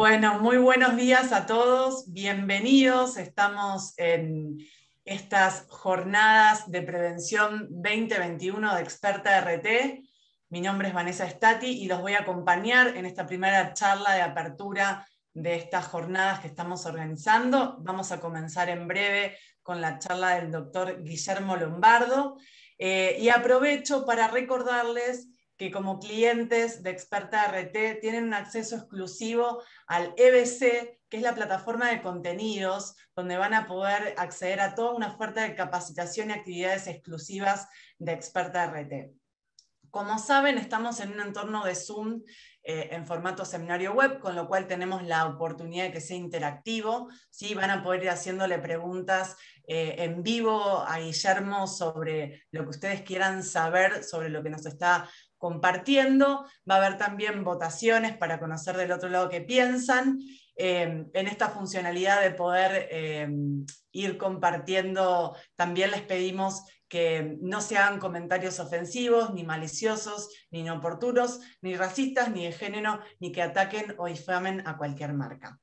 Bueno, muy buenos días a todos, bienvenidos. Estamos en estas jornadas de prevención 2021 de Experta RT. Mi nombre es Vanessa Stati y los voy a acompañar en esta primera charla de apertura de estas jornadas que estamos organizando. Vamos a comenzar en breve con la charla del doctor Guillermo Lombardo eh, y aprovecho para recordarles que como clientes de Experta RT tienen un acceso exclusivo al EBC, que es la plataforma de contenidos, donde van a poder acceder a toda una oferta de capacitación y actividades exclusivas de Experta RT. Como saben, estamos en un entorno de Zoom eh, en formato seminario web, con lo cual tenemos la oportunidad de que sea interactivo. ¿sí? Van a poder ir haciéndole preguntas eh, en vivo a Guillermo sobre lo que ustedes quieran saber, sobre lo que nos está compartiendo. Va a haber también votaciones para conocer del otro lado qué piensan. Em, en esta funcionalidad de poder em, ir compartiendo, también les pedimos que no se hagan comentarios ofensivos, ni maliciosos, ni inoportunos, ni racistas, ni de género, ni que ataquen o difamen a cualquier marca.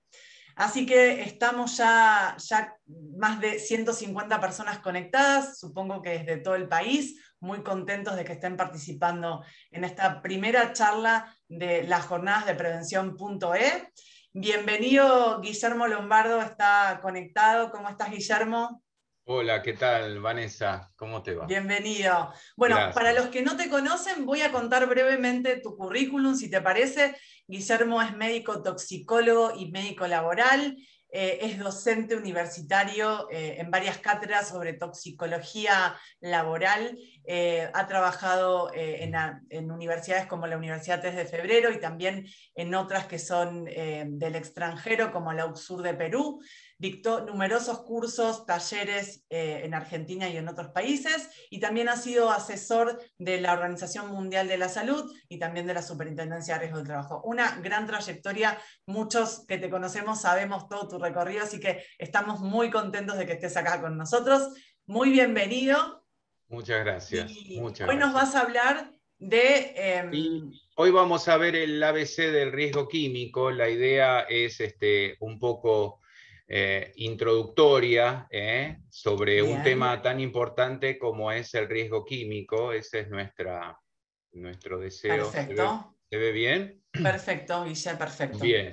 Así que estamos ya, ya más de 150 personas conectadas, supongo que desde todo el país muy contentos de que estén participando en esta primera charla de las jornadas de prevención.e. Bienvenido, Guillermo Lombardo está conectado. ¿Cómo estás, Guillermo? Hola, ¿qué tal, Vanessa? ¿Cómo te va? Bienvenido. Bueno, para los que no te conocen, voy a contar brevemente tu currículum, si te parece. Guillermo es médico toxicólogo y médico laboral. Eh, es docente universitario eh, en varias cátedras sobre toxicología laboral eh, ha trabajado eh, en, universidades como la Universidad 3 de Febrero y también en otras que son eh, del extranjero, como la UXUR de Perú. Dictó numerosos cursos, talleres en Argentina y en otros países, y también ha sido asesor de la Organización Mundial de la Salud y también de la Superintendencia de Riesgo del Trabajo. Una gran trayectoria, muchos que te conocemos sabemos todo tu recorrido, así que estamos muy contentos de que estés acá con nosotros. Muy bienvenido Muchas gracias. hoy nos vas a hablar de... Em, hoy vamos a ver el ABC del riesgo químico. La idea es este, un poco eh, introductoria ¿eh? sobre un tema tan importante como es el riesgo químico. Ese es nuestro deseo. Perfecto. ¿Se ve, bien? Perfecto, Guille, perfecto. Bien.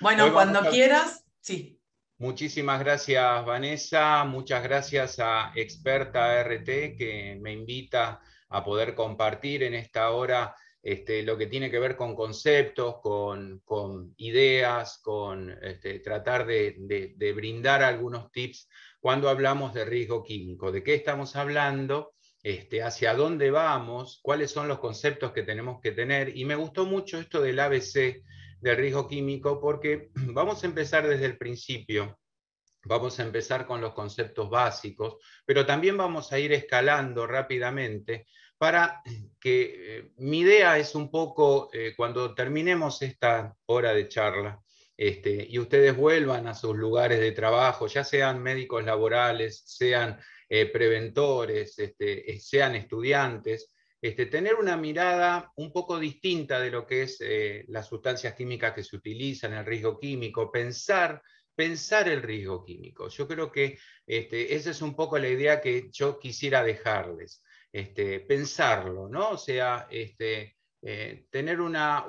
Bueno, cuando quieras, sí. Muchísimas gracias, Vanessa. Muchas gracias a Experta RT que me invita a poder compartir en esta hora este, lo que tiene que ver con conceptos, con, ideas, con este, tratar de, brindar algunos tips cuando hablamos de riesgo químico. ¿De qué estamos hablando? Este, hacia dónde vamos, cuáles son los conceptos que tenemos que tener. Y me gustó mucho esto del ABC, del riesgo químico porque vamos a empezar desde el principio. Vamos a empezar con los conceptos básicos, pero también vamos a ir escalando rápidamente para que eh, mi idea es un poco, eh, cuando terminemos esta hora de charla este, y ustedes vuelvan a sus lugares de trabajo, ya sean médicos laborales, sean eh, preventores, este, sean estudiantes, este, tener una mirada un poco distinta de lo que es eh, las sustancias químicas que se utilizan, el riesgo químico, pensar, pensar el riesgo químico. Yo creo que este, esa es un poco la idea que yo quisiera dejarles, este, pensarlo, ¿no? O sea, eh, tener una,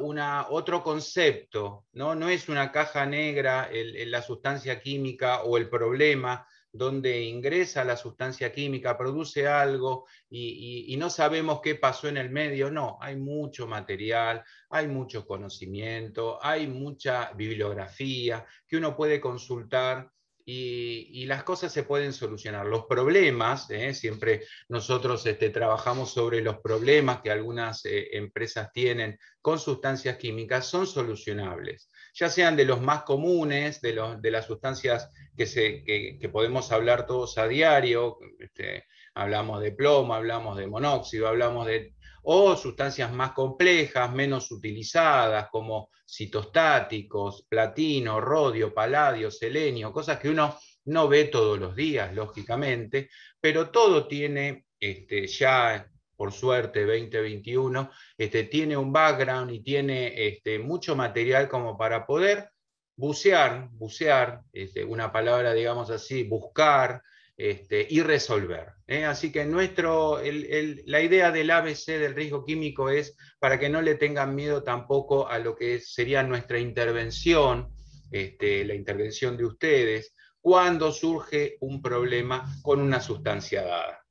otro concepto, ¿no? No es una caja negra la sustancia química o el problema, donde ingresa la sustancia química, produce algo y, no sabemos qué pasó en el medio. No, hay mucho material, hay mucho conocimiento, hay mucha bibliografía que uno puede consultar y, las cosas se pueden solucionar. Los problemas, ¿eh? siempre nosotros este, trabajamos sobre los problemas que algunas eh, empresas tienen con sustancias químicas, son solucionables ya sean de los más comunes, de, las sustancias que, podemos hablar todos a diario, este, hablamos de plomo, hablamos de monóxido, hablamos de o sustancias más complejas, menos utilizadas, como citostáticos, platino, rodio, paladio, selenio, cosas que uno no ve todos los días, lógicamente, pero todo tiene este, ya por suerte, 2021, este, tiene un background y tiene este, mucho material como para poder bucear, bucear, este, una palabra, digamos así, buscar este, y resolver. ¿eh? Así que nuestro, la idea del ABC del riesgo químico es para que no le tengan miedo tampoco a lo que sería nuestra intervención, la intervención de ustedes, cuando surge un problema con una sustancia dada.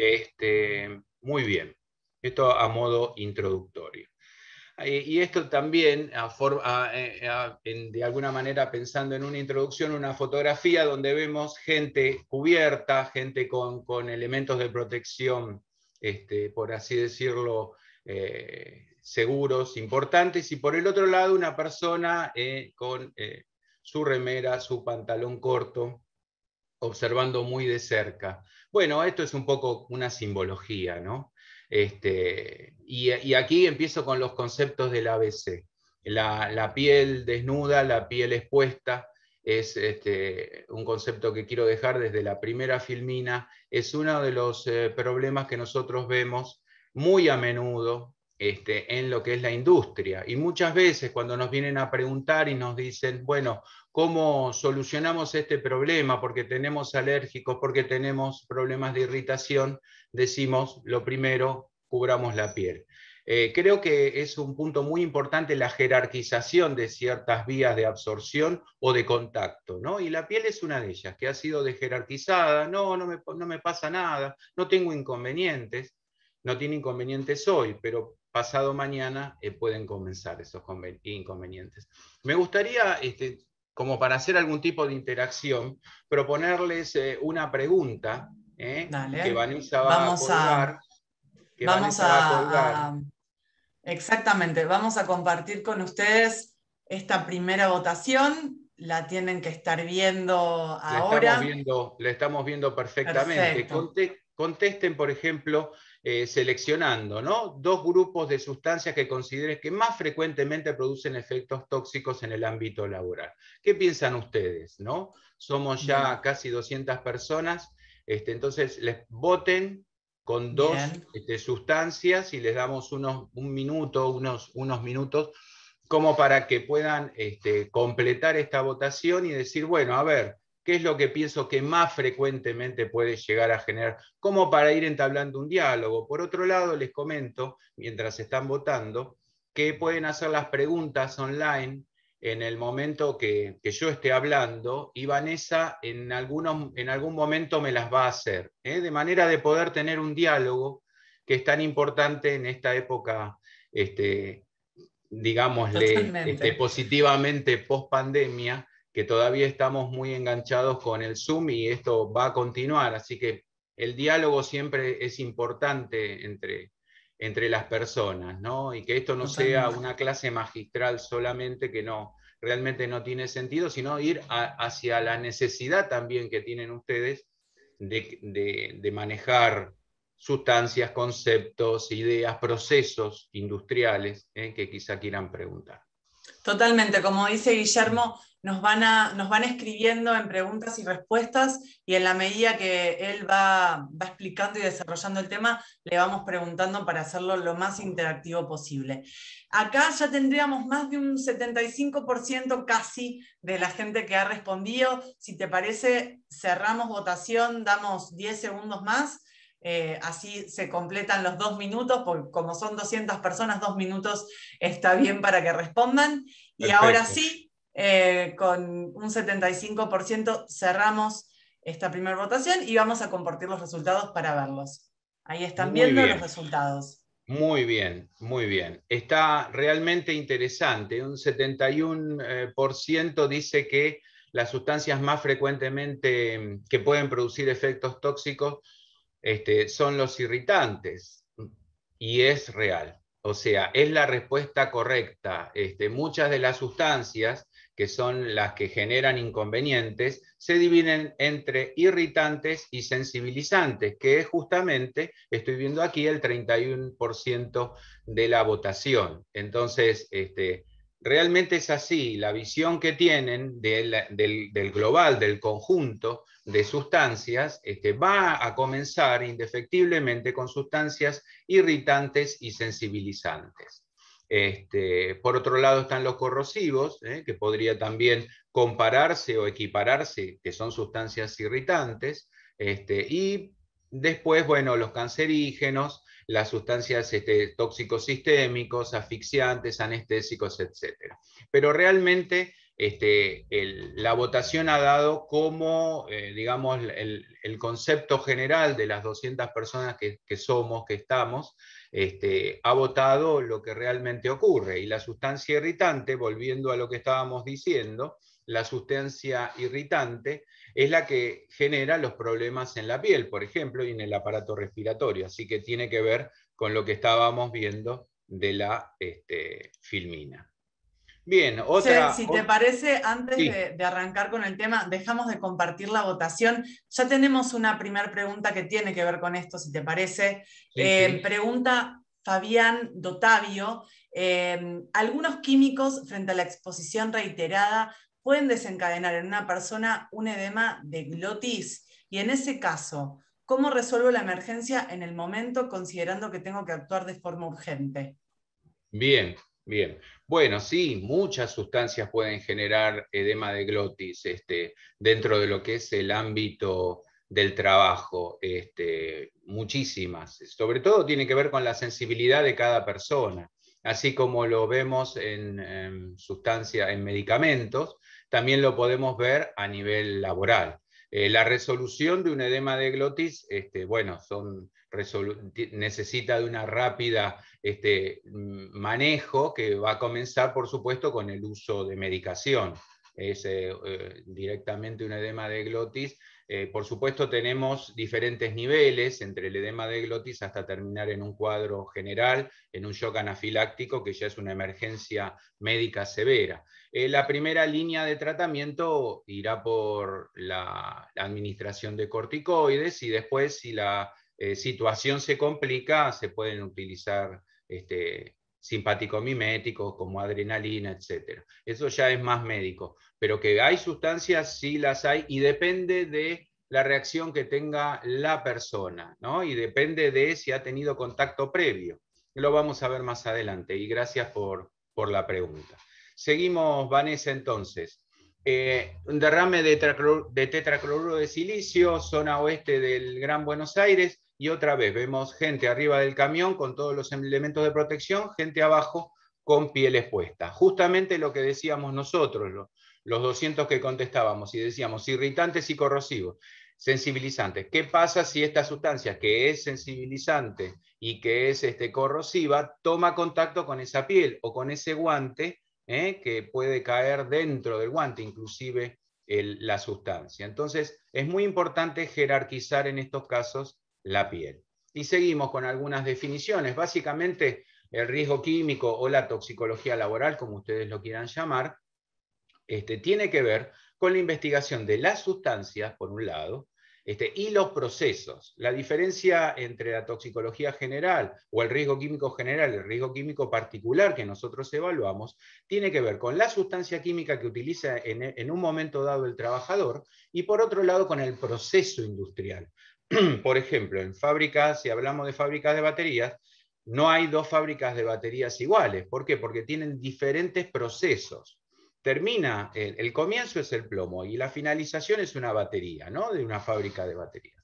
Este, muy bien, esto a modo introductorio. Eh, y esto también, eh, de alguna manera pensando en una introducción, una fotografía donde vemos gente cubierta, gente con, elementos de protección, este, por así decirlo, eh, seguros importantes, y por el otro lado una persona con su remera, su pantalón corto, observando muy de cerca bueno, esto es un poco una simbología, ¿no? Este, y, aquí empiezo con los conceptos del ABC. La, piel desnuda, la piel expuesta, es este, un concepto que quiero dejar desde la primera filmina. Es uno de los eh, problemas que nosotros vemos muy a menudo este, en lo que es la industria. Y muchas veces cuando nos vienen a preguntar y nos dicen, bueno, cómo solucionamos este problema, porque tenemos alérgicos, porque tenemos problemas de irritación, decimos lo primero, cubramos la piel. Eh, creo que es un punto muy importante la jerarquización de ciertas vías de absorción o de contacto, ¿no? Y la piel es una de ellas, que ha sido desjerarquizada, no, no me, no me pasa nada, no tengo inconvenientes, no tiene inconvenientes hoy, pero pasado mañana eh, pueden comenzar esos inconvenientes. Me gustaría este, como para hacer algún tipo de interacción, proponerles eh, una pregunta ¿eh? que Vanessa va a colgar. vamos a, exactamente, vamos a compartir con ustedes esta primera votación la tienen que estar viendo ahora. La estamos viendo, perfectamente. contesten, por ejemplo, eh, seleccionando dos grupos de sustancias que consideres que más frecuentemente producen efectos tóxicos en el ámbito laboral. ¿Qué piensan ustedes? ¿no? Somos ya casi 200 personas, este, entonces les voten con dos este, sustancias y les damos unos, un minuto, unos, unos minutos, como para que puedan este, completar esta votación y decir, bueno, a ver, qué es lo que pienso que más frecuentemente puede llegar a generar, como para ir entablando un diálogo. Por otro lado, les comento, mientras están votando, que pueden hacer las preguntas online en el momento que, yo esté hablando y Vanessa en, en algún momento me las va a hacer, ¿eh? de manera de poder tener un diálogo que es tan importante en esta época, este, digámosle este, positivamente post pandemia, que todavía estamos muy enganchados con el Zoom y esto va a continuar. Así que el diálogo siempre es importante entre, entre las personas, ¿no? Y que esto no sea una clase magistral solamente que no realmente no tiene sentido, sino ir hacia la necesidad también que tienen ustedes de, manejar sustancias, conceptos, ideas, procesos industriales ¿eh? que quizá quieran preguntar. Totalmente, como dice Guillermo, nos van, nos van escribiendo en preguntas y respuestas y en la medida que él va, va, explicando y desarrollando el tema, le vamos preguntando para hacerlo lo más interactivo posible. Acá ya tendríamos más de un 75% casi de la gente que ha respondido. Si te parece, cerramos votación, damos 10 segundos más eh, así se completan los dos minutos, porque como son 200 personas, dos minutos está bien para que respondan. Y ahora sí, eh, con un 75% cerramos esta primera votación y vamos a compartir los resultados para verlos. Ahí están viendo los resultados. Muy bien, muy bien. Está realmente interesante. Un 71% eh, dice que las sustancias más frecuentemente mm, que pueden producir efectos tóxicos este, son los irritantes y es real. O sea, es la respuesta correcta. Este, muchas de las sustancias que son las que generan inconvenientes se dividen entre irritantes y sensibilizantes, que es justamente, estoy viendo aquí, el 31% de la votación. Entonces, este, realmente es así, la visión que tienen del global, del conjunto, de sustancias este, va a comenzar indefectiblemente con sustancias irritantes y sensibilizantes. Este, por otro lado están los corrosivos, ¿eh? que podría también compararse o equipararse, que son sustancias irritantes. Este, y después, bueno, los cancerígenos, las sustancias este, tóxicos sistémicos, asfixiantes, anestésicos, etc. Pero realmente este, la votación ha dado como, eh, digamos, el, concepto general de las 200 personas que, somos, que estamos, este, ha votado lo que realmente ocurre. Y la sustancia irritante, volviendo a lo que estábamos diciendo, la sustancia irritante es la que genera los problemas en la piel, por ejemplo, y en el aparato respiratorio. Así que tiene que ver con lo que estábamos viendo de la este, filmina. Bien, otra. si te parece, antes de, arrancar con el tema, dejamos de compartir la votación. Ya tenemos una primera pregunta que tiene que ver con esto, si te parece. Eh, pregunta Fabián Dotavio. Eh, Algunos químicos frente a la exposición reiterada pueden desencadenar en una persona un edema de glotis. Y en ese caso, ¿cómo resuelvo la emergencia en el momento considerando que tengo que actuar de forma urgente? Bien, bien. Bueno, sí, muchas sustancias pueden generar edema de glotis este, dentro de lo que es el ámbito del trabajo, este, muchísimas. Sobre todo tiene que ver con la sensibilidad de cada persona, así como lo vemos en, em, en medicamentos, también lo podemos ver a nivel laboral. Eh, la resolución de un edema de glotis, este, bueno, son necesita de una rápida este, mm, manejo que va a comenzar, por supuesto, con el uso de medicación. Es eh, eh, directamente un edema de glotis. Eh, por supuesto, tenemos diferentes niveles entre el edema de glotis hasta terminar en un cuadro general, en un shock anafiláctico, que ya es una emergencia médica severa. la primera línea de tratamiento irá por la administración de corticoides y después, si la eh, situación se complica, se pueden utilizar este, como adrenalina, etc. Eso ya es más médico, pero que hay sustancias, sí las hay, y depende de la reacción que tenga la persona, ¿no? Y depende de si ha tenido contacto previo. Lo vamos a ver más adelante, y gracias por, la pregunta. Seguimos, Vanessa, entonces. Eh, un derrame de tetracloruro de silicio, zona oeste del Gran Buenos Aires, y otra vez vemos gente arriba del camión con todos los elementos de protección, gente abajo con piel expuesta. Justamente lo que decíamos nosotros, los 200 que contestábamos y decíamos irritantes y corrosivos, sensibilizantes. ¿Qué pasa si esta sustancia que es sensibilizante y que es este, corrosiva toma contacto con esa piel o con ese guante eh, que puede caer dentro del guante, inclusive la sustancia? Entonces, es muy importante jerarquizar en estos casos la piel. Y seguimos con algunas definiciones. Básicamente, el riesgo químico o la toxicología laboral, como ustedes lo quieran llamar, este, tiene que ver con la investigación de las sustancias, por un lado, este, y los procesos. La diferencia entre la toxicología general o el riesgo químico general, el riesgo químico particular que nosotros evaluamos, tiene que ver con la sustancia química que utiliza en, en un momento dado el trabajador y por otro lado con el proceso industrial. por ejemplo, en fábricas, si hablamos de fábricas de baterías, no hay dos fábricas de baterías iguales. ¿Por qué? Porque tienen diferentes procesos. Termina, el, comienzo es el plomo y la finalización es una batería, ¿no? De una fábrica de baterías.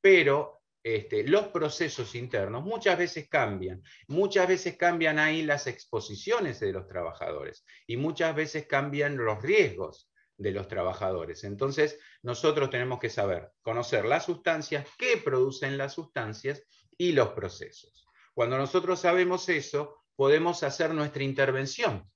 Pero este, los procesos internos muchas veces cambian. Muchas veces cambian ahí las exposiciones de los trabajadores y muchas veces cambian los riesgos de los trabajadores. Entonces, nosotros tenemos que saber, conocer las sustancias, qué producen las sustancias y los procesos. Cuando nosotros sabemos eso, podemos hacer nuestra intervención,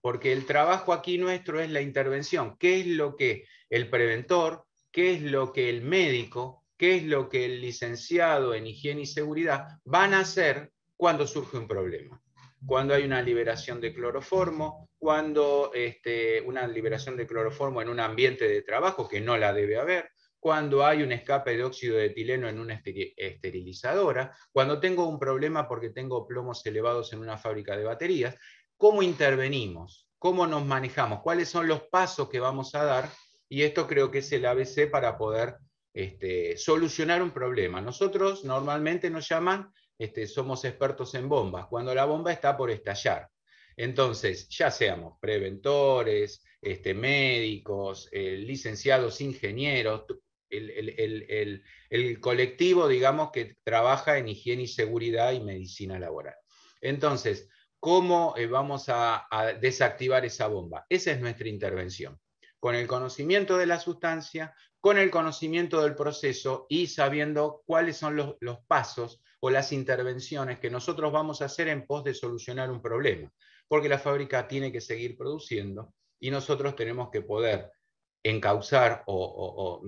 porque el trabajo aquí nuestro es la intervención. ¿Qué es lo que el preventor, qué es lo que el médico, qué es lo que el licenciado en higiene y seguridad van a hacer cuando surge un problema? cuando hay una liberación de cloroformo, cuando este, una liberación de cloroformo en un ambiente de trabajo que no la debe haber, cuando hay un escape de óxido de etileno en una esterilizadora, cuando tengo un problema porque tengo plomos elevados en una fábrica de baterías, ¿cómo intervenimos? ¿Cómo nos manejamos? ¿Cuáles son los pasos que vamos a dar? Y esto creo que es el ABC para poder este, solucionar un problema. Nosotros normalmente nos llaman este, somos expertos en bombas, cuando la bomba está por estallar. Entonces, ya seamos preventores, este, médicos, eh, licenciados, ingenieros, el, colectivo, digamos, que trabaja en higiene y seguridad y medicina laboral. Entonces, ¿cómo eh, vamos a, desactivar esa bomba? Esa es nuestra intervención con el conocimiento de la sustancia, con el conocimiento del proceso y sabiendo cuáles son los, los pasos o las intervenciones que nosotros vamos a hacer en pos de solucionar un problema, porque la fábrica tiene que seguir produciendo y nosotros tenemos que poder encauzar o,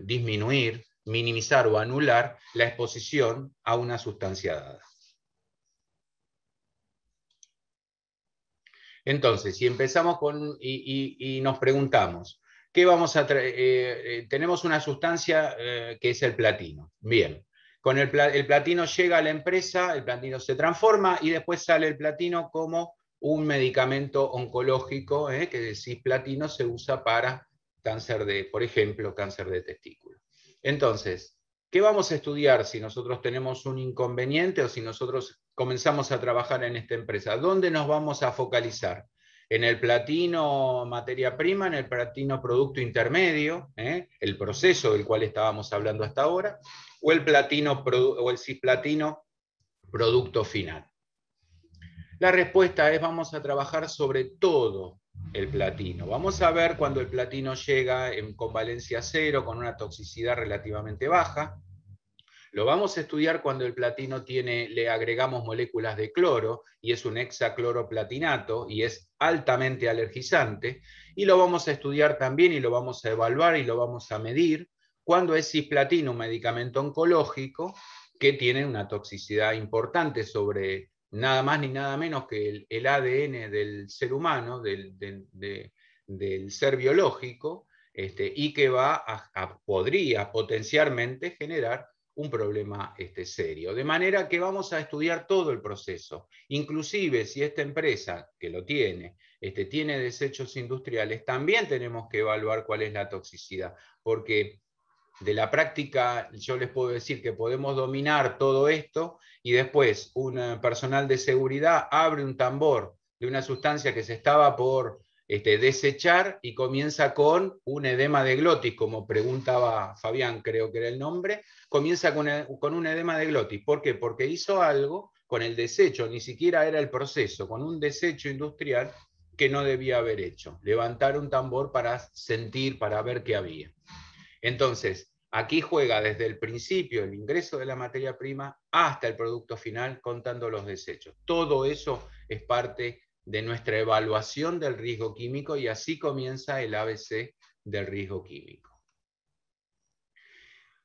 disminuir, minimizar o anular la exposición a una sustancia dada. Entonces, si empezamos con y, nos preguntamos, ¿qué vamos a traer? Eh, eh, tenemos una sustancia eh, que es el platino. Bien, con el, platino llega a la empresa, el platino se transforma y después sale el platino como un medicamento oncológico ¿eh? que el platino se usa para cáncer de, por ejemplo, cáncer de testículo. Entonces, ¿qué vamos a estudiar si nosotros tenemos un inconveniente o si nosotros comenzamos a trabajar en esta empresa? ¿Dónde nos vamos a focalizar? en el platino materia prima, en el platino producto intermedio, ¿eh? el proceso del cual estábamos hablando hasta ahora, o el platino o el cisplatino producto final. La respuesta es vamos a trabajar sobre todo el platino. Vamos a ver cuando el platino llega en convalencia cero con una toxicidad relativamente baja, lo vamos a estudiar cuando el platino tiene, le agregamos moléculas de cloro y es un hexacloroplatinato y es altamente alergizante. Y lo vamos a estudiar también y lo vamos a evaluar y lo vamos a medir cuando es cisplatino, un medicamento oncológico que tiene una toxicidad importante sobre nada más ni nada menos que el, ADN del ser humano, del, ser biológico, este, y que va podría potencialmente generar un problema este, serio. De manera que vamos a estudiar todo el proceso. Inclusive si esta empresa, que lo tiene, este, tiene desechos industriales, también tenemos que evaluar cuál es la toxicidad, porque de la práctica yo les puedo decir que podemos dominar todo esto y después un eh, personal de seguridad abre un tambor de una sustancia que se estaba por este, desechar y comienza con un edema de glotis, como preguntaba Fabián, creo que era el nombre, comienza con, con un edema de glotis. ¿Por qué? Porque hizo algo con el desecho, ni siquiera era el proceso, con un desecho industrial que no debía haber hecho, levantar un tambor para sentir, para ver qué había. Entonces, aquí juega desde el principio el ingreso de la materia prima hasta el producto final contando los desechos. Todo eso es parte de nuestra evaluación del riesgo químico y así comienza el ABC del riesgo químico.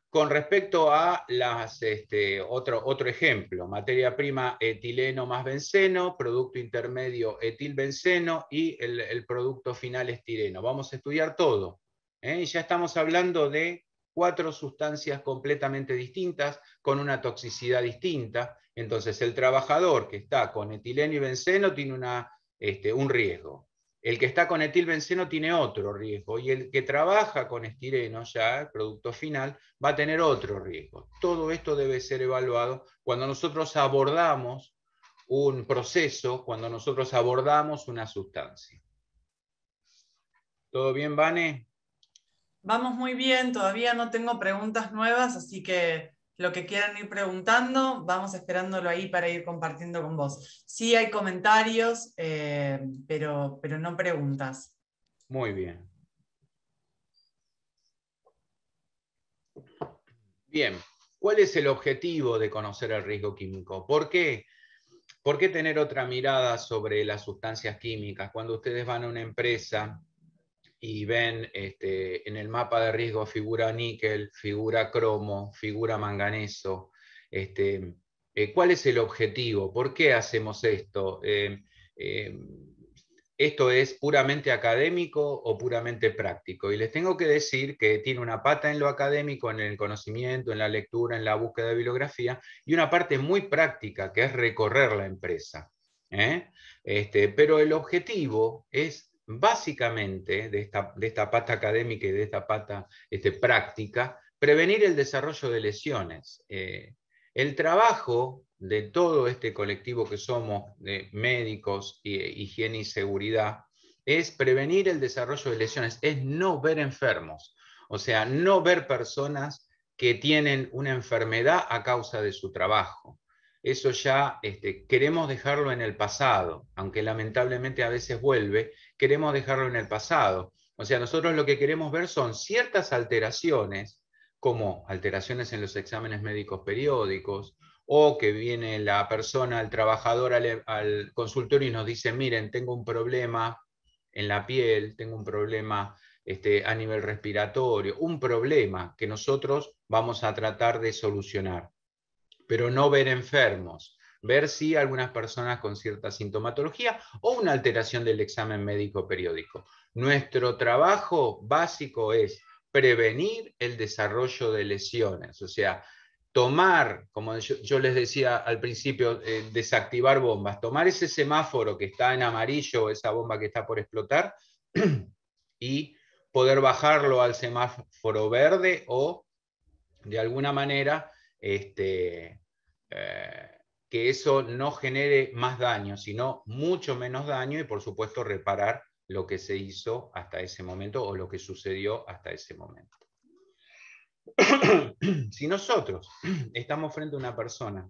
Con respecto a las, este, otro, otro ejemplo, materia prima etileno más benceno, producto intermedio etilbenceno y el, producto final estireno. Vamos a estudiar todo. ¿eh? Ya estamos hablando de cuatro sustancias completamente distintas, con una toxicidad distinta, entonces, el trabajador que está con etileno y benceno tiene una, este, un riesgo. El que está con etilbenceno tiene otro riesgo. Y el que trabaja con estireno, ya el producto final, va a tener otro riesgo. Todo esto debe ser evaluado cuando nosotros abordamos un proceso, cuando nosotros abordamos una sustancia. ¿Todo bien, Vane? Vamos muy bien, todavía no tengo preguntas nuevas, así que lo que quieran ir preguntando, vamos esperándolo ahí para ir compartiendo con vos. Sí hay comentarios, eh, pero, pero no preguntas. Muy bien. Bien, ¿cuál es el objetivo de conocer el riesgo químico? ¿Por qué? ¿Por qué tener otra mirada sobre las sustancias químicas? Cuando ustedes van a una empresa y ven este, en el mapa de riesgo figura níquel, figura cromo, figura manganeso. Este, eh, ¿Cuál es el objetivo? ¿Por qué hacemos esto? Eh, eh, ¿Esto es puramente académico o puramente práctico? Y les tengo que decir que tiene una pata en lo académico, en el conocimiento, en la lectura, en la búsqueda de bibliografía, y una parte muy práctica, que es recorrer la empresa. Este, pero el objetivo es básicamente de esta, pata académica y de esta pata este, práctica, prevenir el desarrollo de lesiones. Eh, el trabajo de todo este colectivo que somos, de médicos, eh, higiene y seguridad, es prevenir el desarrollo de lesiones, es no ver enfermos, o sea, no ver personas que tienen una enfermedad a causa de su trabajo eso ya este, queremos dejarlo en el pasado, aunque lamentablemente a veces vuelve, queremos dejarlo en el pasado. O sea, nosotros lo que queremos ver son ciertas alteraciones, como alteraciones en los exámenes médicos periódicos, o que viene la persona, el trabajador al, consultorio y nos dice, miren, tengo un problema en la piel, tengo un problema este, a nivel respiratorio, un problema que nosotros vamos a tratar de solucionar pero no ver enfermos, ver si algunas personas con cierta sintomatología o una alteración del examen médico periódico. Nuestro trabajo básico es prevenir el desarrollo de lesiones, o sea, tomar, como yo, les decía al principio, eh, desactivar bombas, tomar ese semáforo que está en amarillo, esa bomba que está por explotar, y poder bajarlo al semáforo verde o de alguna manera este, eh, que eso no genere más daño, sino mucho menos daño y por supuesto reparar lo que se hizo hasta ese momento o lo que sucedió hasta ese momento. si nosotros estamos frente a una persona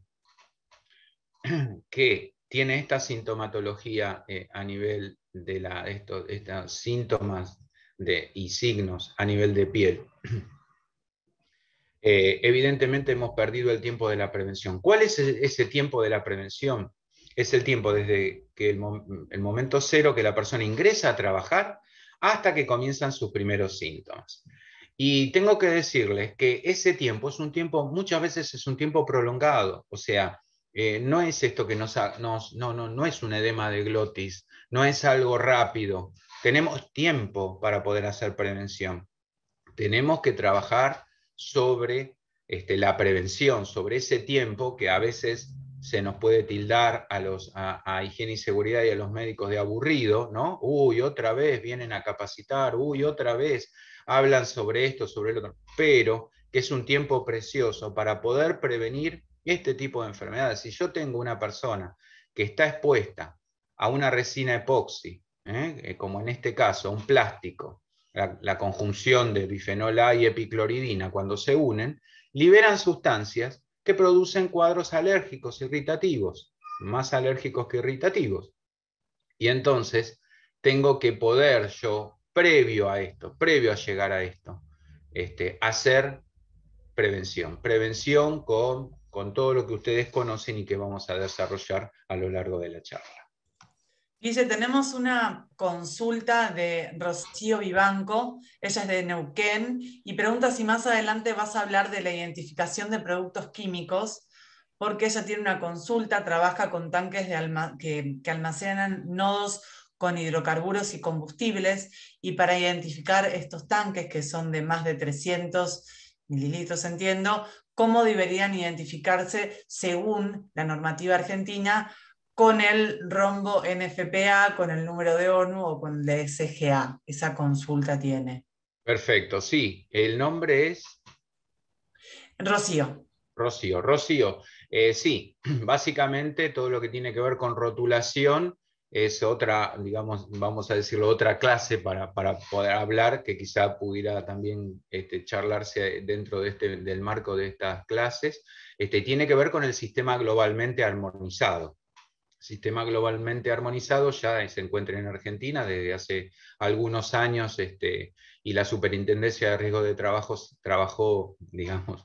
que tiene esta sintomatología eh, a nivel de estos, síntomas y signos a nivel de piel, eh, evidentemente hemos perdido el tiempo de la prevención. ¿Cuál es e-, ese tiempo de la prevención? Es el tiempo desde que el, momento cero que la persona ingresa a trabajar hasta que comienzan sus primeros síntomas. Y tengo que decirles que ese tiempo es un tiempo, muchas veces es un tiempo prolongado, o sea, eh, no es esto que nos, no, es un edema de glotis, no es algo rápido. Tenemos tiempo para poder hacer prevención. Tenemos que trabajar sobre este, la prevención, sobre ese tiempo que a veces se nos puede tildar a, los, a, higiene y seguridad y a los médicos de aburrido, ¿no? Uy, otra vez vienen a capacitar, uy, otra vez hablan sobre esto, sobre el otro, pero que es un tiempo precioso para poder prevenir este tipo de enfermedades. Si yo tengo una persona que está expuesta a una resina epoxi, ¿eh? Eh, como en este caso, un plástico, la, conjunción de bifenol A y epicloridina, cuando se unen, liberan sustancias que producen cuadros alérgicos irritativos, más alérgicos que irritativos. Y entonces tengo que poder yo, previo a esto, previo a llegar a esto, este, hacer prevención. Prevención con, con todo lo que ustedes conocen y que vamos a desarrollar a lo largo de la charla. Dice, tenemos una consulta de Rocío Vivanco, ella es de Neuquén, y pregunta si más adelante vas a hablar de la identificación de productos químicos, porque ella tiene una consulta, trabaja con tanques que, que almacenan nodos con hidrocarburos y combustibles, y para identificar estos tanques, que son de más de 300 mililitros, entiendo, cómo deberían identificarse según la normativa argentina con el rombo NFPA, con el número de ONU o con el de SGA. Esa consulta tiene. Perfecto, sí. El nombre es. Rocío. Rocío, Rocío. Eh, sí, básicamente todo lo que tiene que ver con rotulación es otra, digamos, vamos a decirlo, otra clase para, poder hablar, que quizá pudiera también este, charlarse dentro de este, del marco de estas clases. Este, tiene que ver con el sistema globalmente armonizado sistema globalmente armonizado ya se encuentra en Argentina desde hace algunos años este, y la Superintendencia de Riesgo de Trabajo trabajó, digamos,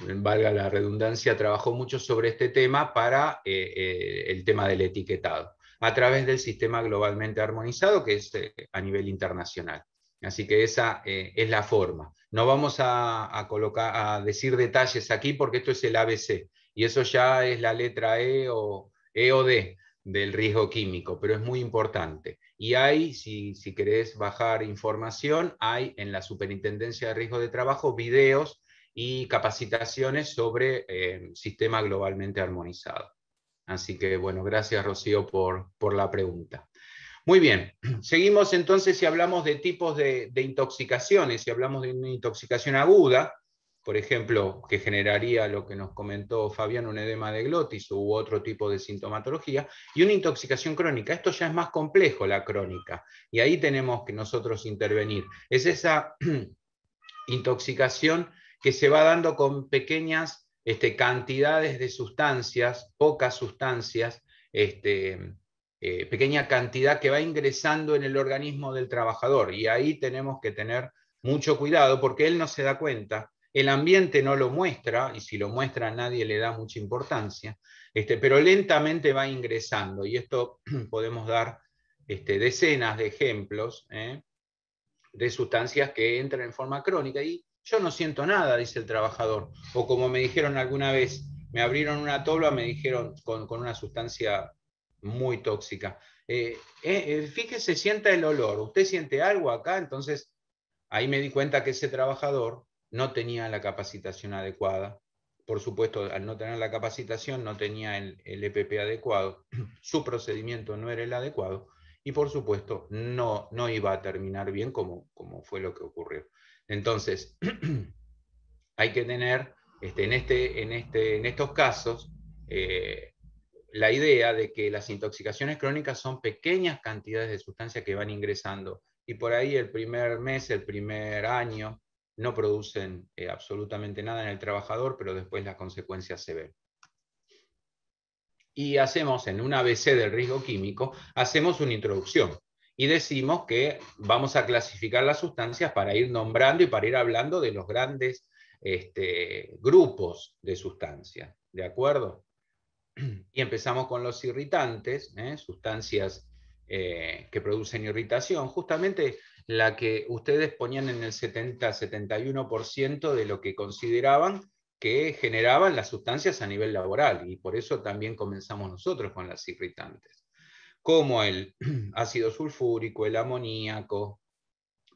valga la redundancia, trabajó mucho sobre este tema para eh, eh, el tema del etiquetado, a través del sistema globalmente armonizado que es eh, a nivel internacional. Así que esa es la forma. No vamos a, colocar, a decir detalles aquí porque esto es el ABC y eso ya es la letra E o, EOD del riesgo químico, pero es muy importante. Y hay, si, querés bajar información, hay en la Superintendencia de Riesgo de Trabajo videos y capacitaciones sobre eh, sistema globalmente armonizado. Así que, bueno, gracias Rocío por, por la pregunta. Muy bien, seguimos entonces si hablamos de tipos de intoxicaciones, si hablamos de una intoxicación aguda, por ejemplo, que generaría lo que nos comentó Fabián, un edema de glotis u otro tipo de sintomatología, y una intoxicación crónica. Esto ya es más complejo, la crónica, y ahí tenemos que nosotros intervenir. Es esa intoxicación que se va dando con pequeñas este, cantidades de sustancias, pocas sustancias, este, eh, pequeña cantidad que va ingresando en el organismo del trabajador. Y ahí tenemos que tener mucho cuidado porque él no se da cuenta el ambiente no lo muestra, y si lo muestra nadie le da mucha importancia, este, pero lentamente va ingresando, y esto podemos dar este, decenas de ejemplos ¿eh? de sustancias que entran en forma crónica, y yo no siento nada, dice el trabajador, o como me dijeron alguna vez, me abrieron una tobla, me dijeron con, una sustancia muy tóxica. Eh, eh, fíjese, sienta el olor, usted siente algo acá, entonces ahí me di cuenta que ese trabajador no tenía la capacitación adecuada. Por supuesto, al no tener la capacitación, no tenía el, EPP e adecuado, su procedimiento no era el adecuado y, por supuesto, no, no iba a terminar bien como, como fue lo que ocurrió. Entonces, hay que tener este, en, este, en, este, en estos casos eh, la idea de que las intoxicaciones crónicas son pequeñas cantidades de sustancias que van ingresando y por ahí el primer mes, el primer año, no producen eh, absolutamente nada en el trabajador, pero después las consecuencias se ven. Y hacemos en un ABC del riesgo químico, hacemos una introducción y decimos que vamos a clasificar las sustancias para ir nombrando y para ir hablando de los grandes este, grupos de sustancias. ¿De acuerdo? Y empezamos con los irritantes, ¿eh? sustancias eh, que producen irritación. Justamente la que ustedes ponían en el 70-71% de lo que consideraban que generaban las sustancias a nivel laboral, y por eso también comenzamos nosotros con las irritantes, como el ácido sulfúrico, el amoníaco,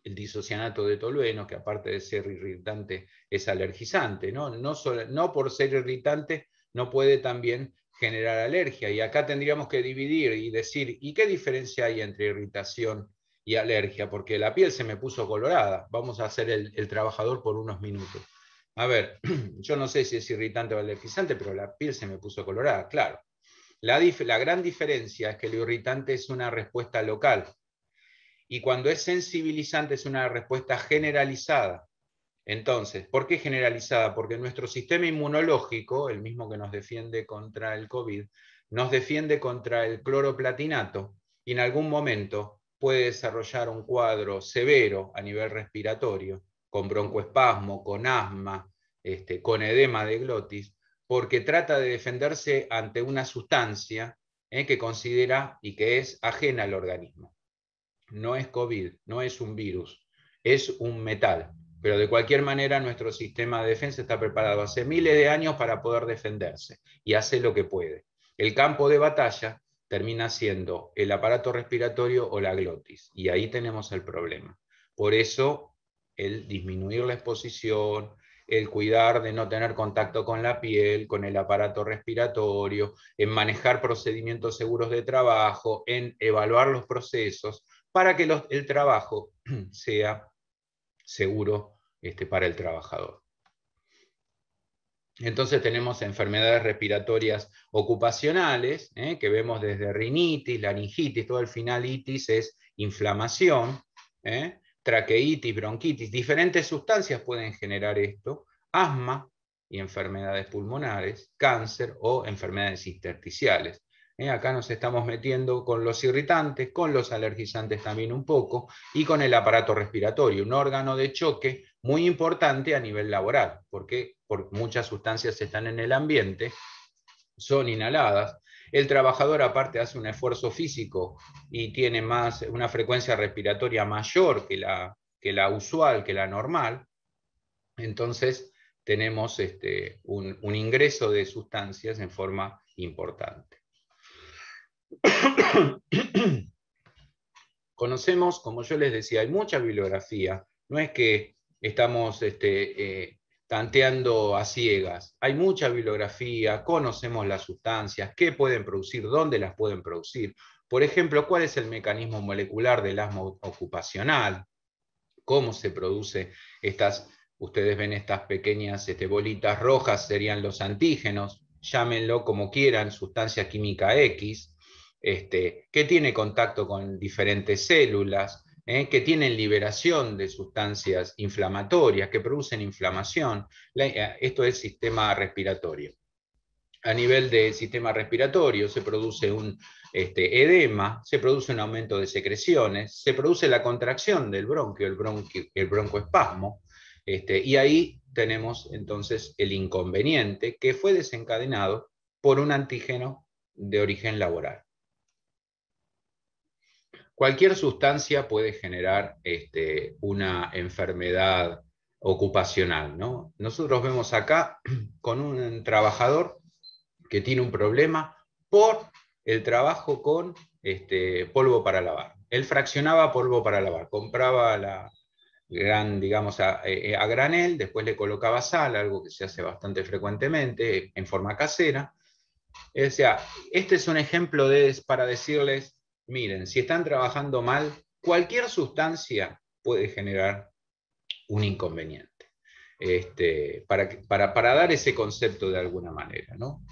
el disocianato de tolueno, que aparte de ser irritante es alergizante, ¿no? no por ser irritante no puede también generar alergia, y acá tendríamos que dividir y decir, ¿y qué diferencia hay entre irritación y alergia, porque la piel se me puso colorada. Vamos a hacer el, trabajador por unos minutos. A ver, yo no sé si es irritante o alergizante, pero la piel se me puso colorada, claro. La, la, gran diferencia es que el irritante es una respuesta local y cuando es sensibilizante es una respuesta generalizada. Entonces, ¿por qué generalizada? Porque nuestro sistema inmunológico, el mismo que nos defiende contra el COVID, nos defiende contra el cloroplatinato y en algún momento puede desarrollar un cuadro severo a nivel respiratorio, con broncoespasmo, con asma, este, con edema de glotis, porque trata de defenderse ante una sustancia eh, que considera y que es ajena al organismo. No es COVID, no es un virus, es un metal. Pero de cualquier manera nuestro sistema de defensa está preparado hace miles de años para poder defenderse y hace lo que puede. El campo de batalla termina siendo el aparato respiratorio o la glotis. Y ahí tenemos el problema. Por eso, el disminuir la exposición, el cuidar de no tener contacto con la piel, con el aparato respiratorio, en manejar procedimientos seguros de trabajo, en evaluar los procesos para que el trabajo sea seguro este, para el trabajador. Entonces tenemos enfermedades respiratorias ocupacionales, ¿eh? que vemos desde rinitis, laringitis, todo el finalitis es inflamación, ¿eh? traqueitis, bronquitis, diferentes sustancias pueden generar esto, asma y enfermedades pulmonares, cáncer o enfermedades intersticiales. ¿eh? acá nos estamos metiendo con los irritantes, con los alergizantes también un poco, y con el aparato respiratorio, un órgano de choque muy importante a nivel laboral, porque, muchas sustancias están en el ambiente, son inhaladas. El trabajador aparte hace un esfuerzo físico y tiene más, una frecuencia respiratoria mayor que la, que la usual, que la normal. Entonces tenemos este, un ingreso de sustancias en forma importante. Conocemos, como yo les decía, hay mucha bibliografía, no es que estamos este, eh, tanteando a ciegas, hay mucha bibliografía, conocemos las sustancias, qué pueden producir, dónde las pueden producir. Por ejemplo, cuál es el mecanismo molecular del asma ocupacional, cómo se produce estas, ustedes ven estas pequeñas este, bolitas rojas, serían los antígenos, llámenlo como quieran, sustancia química X, este, que tiene contacto con diferentes células, ¿eh? que tienen liberación de sustancias inflamatorias, que producen inflamación. Eh, esto es sistema respiratorio. A nivel del sistema respiratorio se produce un este, edema, se produce un aumento de secreciones, se produce la contracción del bronquio, el, broncoespasmo, este, y ahí tenemos entonces el inconveniente que fue desencadenado por un antígeno de origen laboral. Cualquier sustancia puede generar este, una enfermedad ocupacional. ¿no? Nosotros vemos acá con un trabajador que tiene un problema por el trabajo con este, polvo para lavar. Él fraccionaba polvo para lavar, compraba la gran, digamos, a, eh, eh, granel, después le colocaba sal, algo que se hace bastante frecuentemente en forma casera. sea, este es un ejemplo de, para decirles miren, si están trabajando mal, cualquier sustancia puede generar un inconveniente. Este, para, para, para, dar ese concepto de alguna manera, ¿no?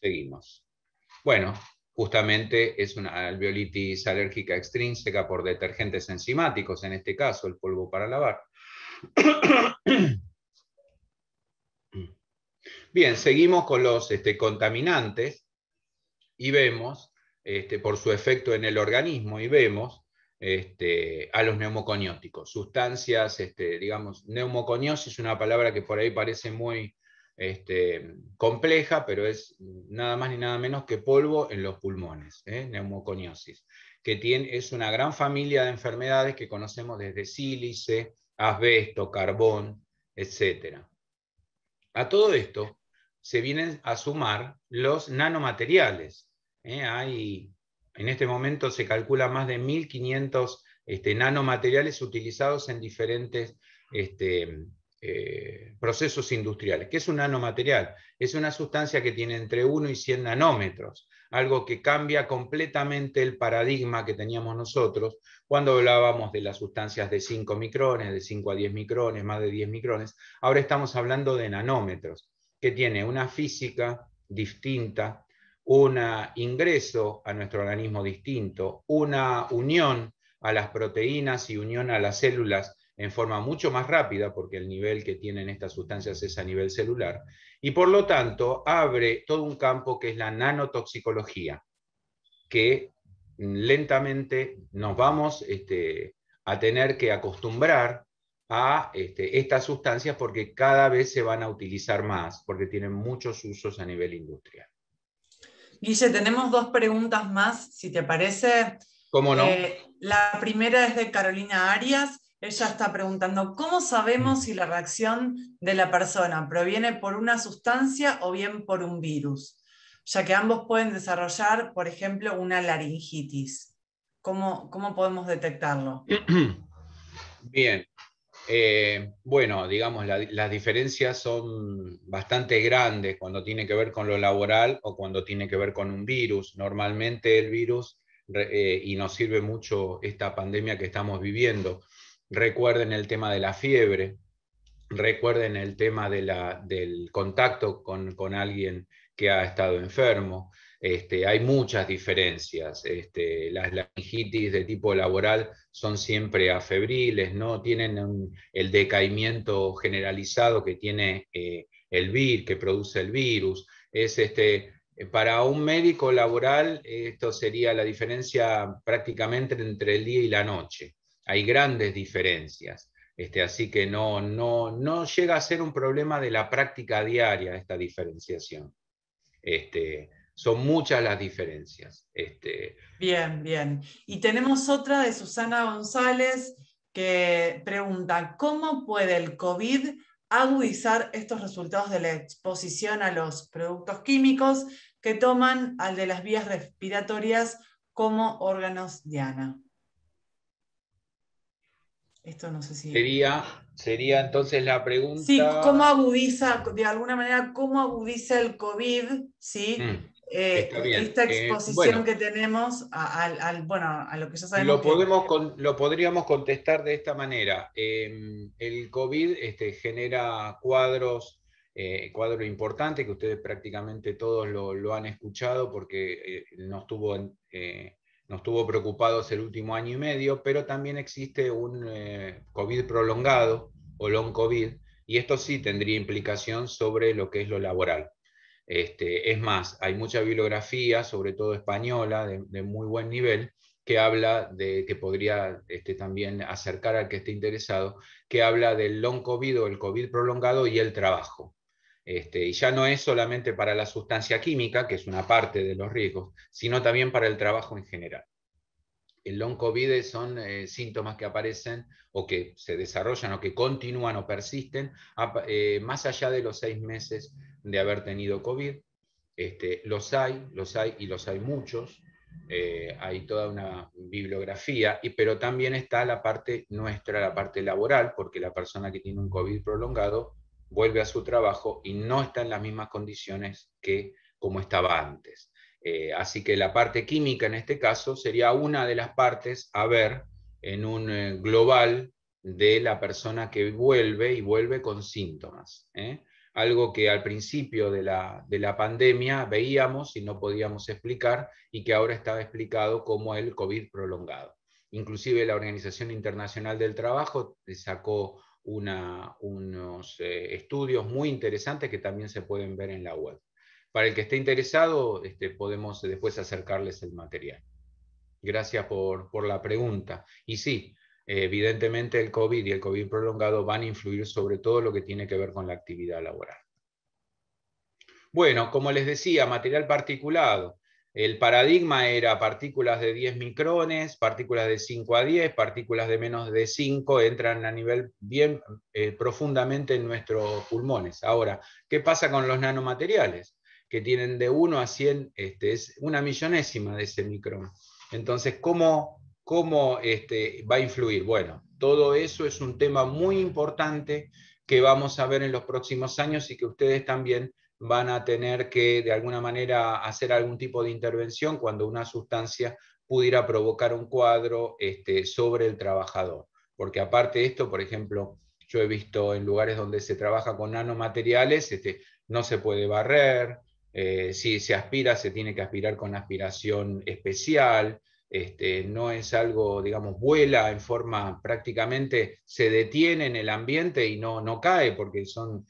Seguimos. Bueno, justamente es una alveolitis alérgica extrínseca por detergentes enzimáticos, en este caso el polvo para lavar. Bien, seguimos con los este, contaminantes y vemos, este, por su efecto en el organismo, y vemos este, a los neumoconióticos, sustancias, digamos, neumoconiosis, una palabra que por ahí parece muy compleja, pero es nada más ni nada menos que polvo en los pulmones, ¿eh? neumoconiosis, que tiene, es una gran familia de enfermedades que conocemos desde sílice, asbesto, carbón, etc. A todo esto, se vienen a sumar los nanomateriales. ¿eh? en este momento se calcula más de 1.500 este, nanomateriales utilizados en diferentes este, eh, procesos industriales. ¿Qué es un nanomaterial? Es una sustancia que tiene entre 1 y 100 nanómetros, algo que cambia completamente el paradigma que teníamos nosotros cuando hablábamos de las sustancias de 5 micrones, de 5 a 10 micrones, más de 10 micrones. Ahora estamos hablando de nanómetros que tiene una física distinta, un ingreso a nuestro organismo distinto, una unión a las proteínas y unión a las células en forma mucho más rápida, porque el nivel que tienen estas sustancias es a nivel celular, y por lo tanto abre todo un campo que es la nanotoxicología, que lentamente nos vamos este, a tener que acostumbrar a este, estas sustancias porque cada vez se van a utilizar más, porque tienen muchos usos a nivel industrial. Guille, tenemos dos preguntas más, si te parece. ¿Cómo no? Eh, la primera es de Carolina Arias. Ella está preguntando, ¿cómo sabemos si la reacción de la persona proviene por una sustancia o bien por un virus? Ya que ambos pueden desarrollar, por ejemplo, una laringitis. ¿Cómo, cómo podemos detectarlo? Bien, eh, bueno, digamos, las diferencias son bastante grandes cuando tiene que ver con lo laboral o cuando tiene que ver con un virus. Normalmente el virus, eh, y nos sirve mucho esta pandemia que estamos viviendo, recuerden el tema de la fiebre, recuerden el tema del contacto con alguien que ha estado enfermo, este, hay muchas diferencias. Este, las laringitis de tipo laboral son siempre afebriles, no tienen el decaimiento generalizado que tiene eh, el virus, que produce el virus. Es este, para un médico laboral, esto sería la diferencia prácticamente entre el día y la noche. Hay grandes diferencias. Este, así que no, no, no llega a ser un problema de la práctica diaria esta diferenciación. Este, son muchas las diferencias. Este... Bien, bien. Y tenemos otra de Susana González que pregunta, ¿cómo puede el COVID agudizar estos resultados de la exposición a los productos químicos que toman al de las vías respiratorias como órganos diana? Esto no sé si... Sería, sería entonces la pregunta... Sí, ¿cómo agudiza, de alguna manera, cómo agudiza el COVID, sí, mm. Eh, esta eh, exposición que tenemos a, bueno, lo que ya sabemos. Lo, podemos, lo podríamos contestar de esta manera. Em, el COVID este, genera cuadros, eh, cuadro importante que ustedes prácticamente todos lo, han escuchado porque nos tuvo, nos, tuvo, preocupados el último año y medio, pero también existe un COVID prolongado o long COVID y esto sí tendría implicación sobre lo que es lo laboral. Este, es más, hay mucha bibliografía, sobre todo española, de, muy buen nivel, que habla de, que podría este, también acercar al que esté interesado, que habla del long COVID o el COVID prolongado y el trabajo. Este, y ya no es solamente para la sustancia química, que es una parte de los riesgos, sino también para el trabajo en general. El long COVID son eh, síntomas que aparecen o que se desarrollan o que continúan o persisten eh, más allá de los seis meses de haber tenido COVID. Este, los hay, los hay y los hay muchos. Eh, hay toda una bibliografía, y, pero también está la parte nuestra, la parte laboral, porque la persona que tiene un COVID prolongado vuelve a su trabajo y no está en las mismas condiciones que como estaba antes. Eh, así que la parte química en este caso sería una de las partes a ver en un eh, global de la persona que vuelve y vuelve con síntomas algo que al principio de la, pandemia veíamos y no podíamos explicar y que ahora está explicado como el COVID prolongado. Inclusive la Organización Internacional del Trabajo eh, sacó unos eh, estudios muy interesantes que también se pueden ver en la web. Para el que esté interesado, este, podemos después acercarles el material. Gracias por, por la pregunta. Y sí, evidentemente el COVID y el COVID prolongado van a influir sobre todo lo que tiene que ver con la actividad laboral. Bueno, como les decía, material particulado. El paradigma era partículas de 10 micrones, partículas de 5 a 10, partículas de menos de 5 entran a nivel bien eh, profundamente en nuestros pulmones. Ahora, ¿qué pasa con los nanomateriales? Que tienen de 1 a 100, este, es una millonésima de ese micrón. Entonces, ¿cómo ¿Cómo este, va a influir? Bueno, todo eso es un tema muy importante que vamos a ver en los próximos años y que ustedes también van a tener que, de alguna manera, hacer algún tipo de intervención cuando una sustancia pudiera provocar un cuadro este, sobre el trabajador. Porque aparte de esto, por ejemplo, yo he visto en lugares donde se trabaja con nanomateriales, este, no se puede barrer, eh, si se aspira, se tiene que aspirar con aspiración especial, este, no es algo, digamos, vuela en forma prácticamente, se detiene en el ambiente y no, no cae, porque son,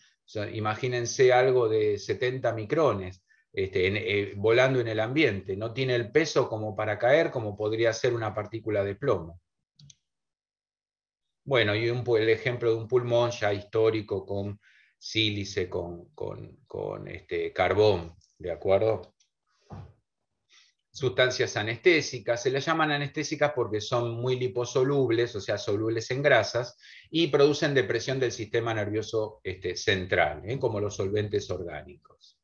imagínense algo de 70 micrones este, eh, volando en el ambiente, no tiene el peso como para caer, como podría ser una partícula de plomo. Bueno, y un, el ejemplo de un pulmón ya histórico con sílice, con, este, carbón, ¿de acuerdo? sustancias anestésicas. Se las llaman anestésicas porque son muy liposolubles, o sea, solubles en grasas, y producen depresión del sistema nervioso este, central, ¿eh? como los solventes orgánicos.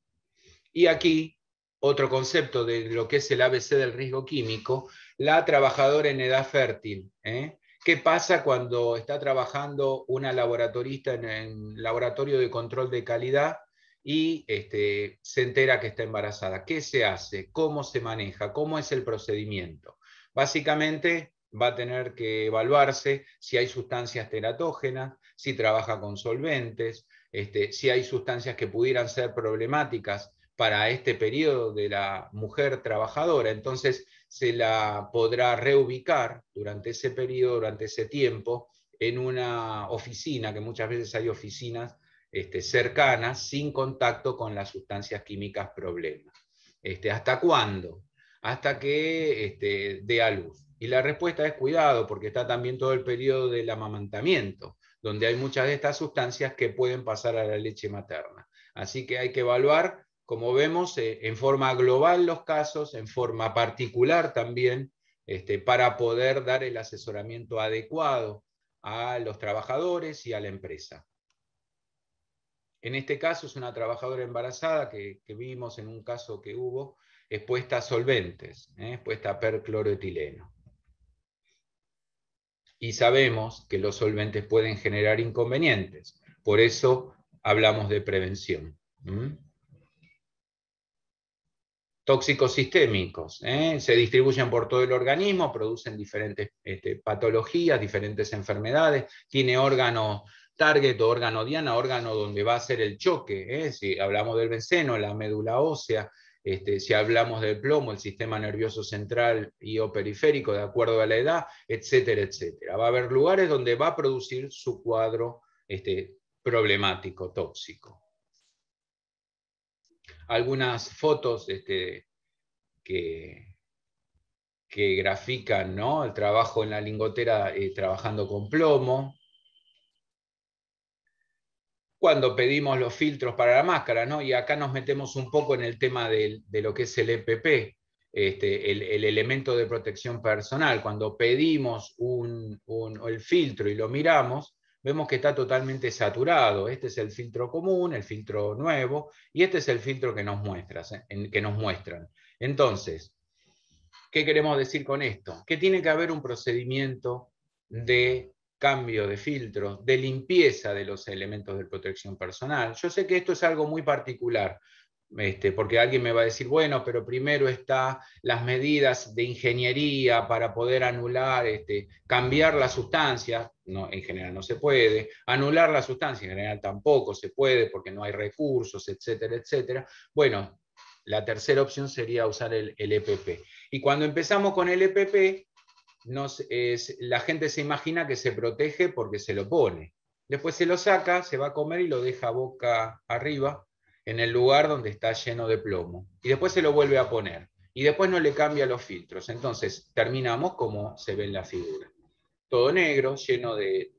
Y aquí, otro concepto de lo que es el ABC del riesgo químico, la trabajadora en edad fértil. ¿eh? ¿Qué pasa cuando está trabajando una laboratorista en el laboratorio de control de calidad y este, se entera que está embarazada. ¿Qué se hace? ¿Cómo se maneja? ¿Cómo es el procedimiento? Básicamente va a tener que evaluarse si hay sustancias teratógenas, si trabaja con solventes, este, si hay sustancias que pudieran ser problemáticas para este periodo de la mujer trabajadora. Entonces se la podrá reubicar durante ese periodo, durante ese tiempo, en una oficina, que muchas veces hay oficinas este, cercanas sin contacto con las sustancias químicas problemas. Este, ¿Hasta cuándo? Hasta que este, dé a luz. Y la respuesta es cuidado, porque está también todo el periodo del amamantamiento, donde hay muchas de estas sustancias que pueden pasar a la leche materna. Así que hay que evaluar, como vemos, eh, en forma global los casos, en forma particular también, este, para poder dar el asesoramiento adecuado a los trabajadores y a la empresa. En este caso es una trabajadora embarazada que, vimos en un caso que hubo expuesta a solventes, ¿eh? expuesta a percloroetileno. Y sabemos que los solventes pueden generar inconvenientes, por eso hablamos de prevención. Tóxicos sistémicos, ¿eh? se distribuyen por todo el organismo, producen diferentes este, patologías, diferentes enfermedades, tiene órganos target o órgano diana, órgano donde va a ser el choque. ¿eh? Si hablamos del benceno, la médula ósea, este, si hablamos del plomo, el sistema nervioso central y o periférico, de acuerdo a la edad, etcétera, etcétera. Va a haber lugares donde va a producir su cuadro este, problemático, tóxico. Algunas fotos este, que, grafican el trabajo en la lingotera eh, trabajando con plomo, cuando pedimos los filtros para la máscara, ¿no? Y acá nos metemos un poco en el tema de, lo que es el EPP, este, el, elemento de protección personal. Cuando pedimos el filtro y lo miramos, vemos que está totalmente saturado. Este es el filtro común, el filtro nuevo, y este es el filtro que nos, muestras, ¿eh? que nos muestran. Entonces, ¿qué queremos decir con esto? Que tiene que haber un procedimiento de cambio de filtros, de limpieza de los elementos de protección personal. Yo sé que esto es algo muy particular, este, porque alguien me va a decir, bueno, pero primero están las medidas de ingeniería para poder anular, este, cambiar la sustancia, no, en general no se puede, anular la sustancia en general tampoco se puede porque no hay recursos, etcétera, etcétera. Bueno, la tercera opción sería usar el EPP. E y cuando empezamos con el EPP, la gente se imagina que se protege porque se lo pone. Después se lo saca, se va a comer y lo deja boca arriba en el lugar donde está lleno de plomo. Y después se lo vuelve a poner. Y después no le cambia los filtros. Entonces terminamos como se ve en la figura. Todo negro, lleno de,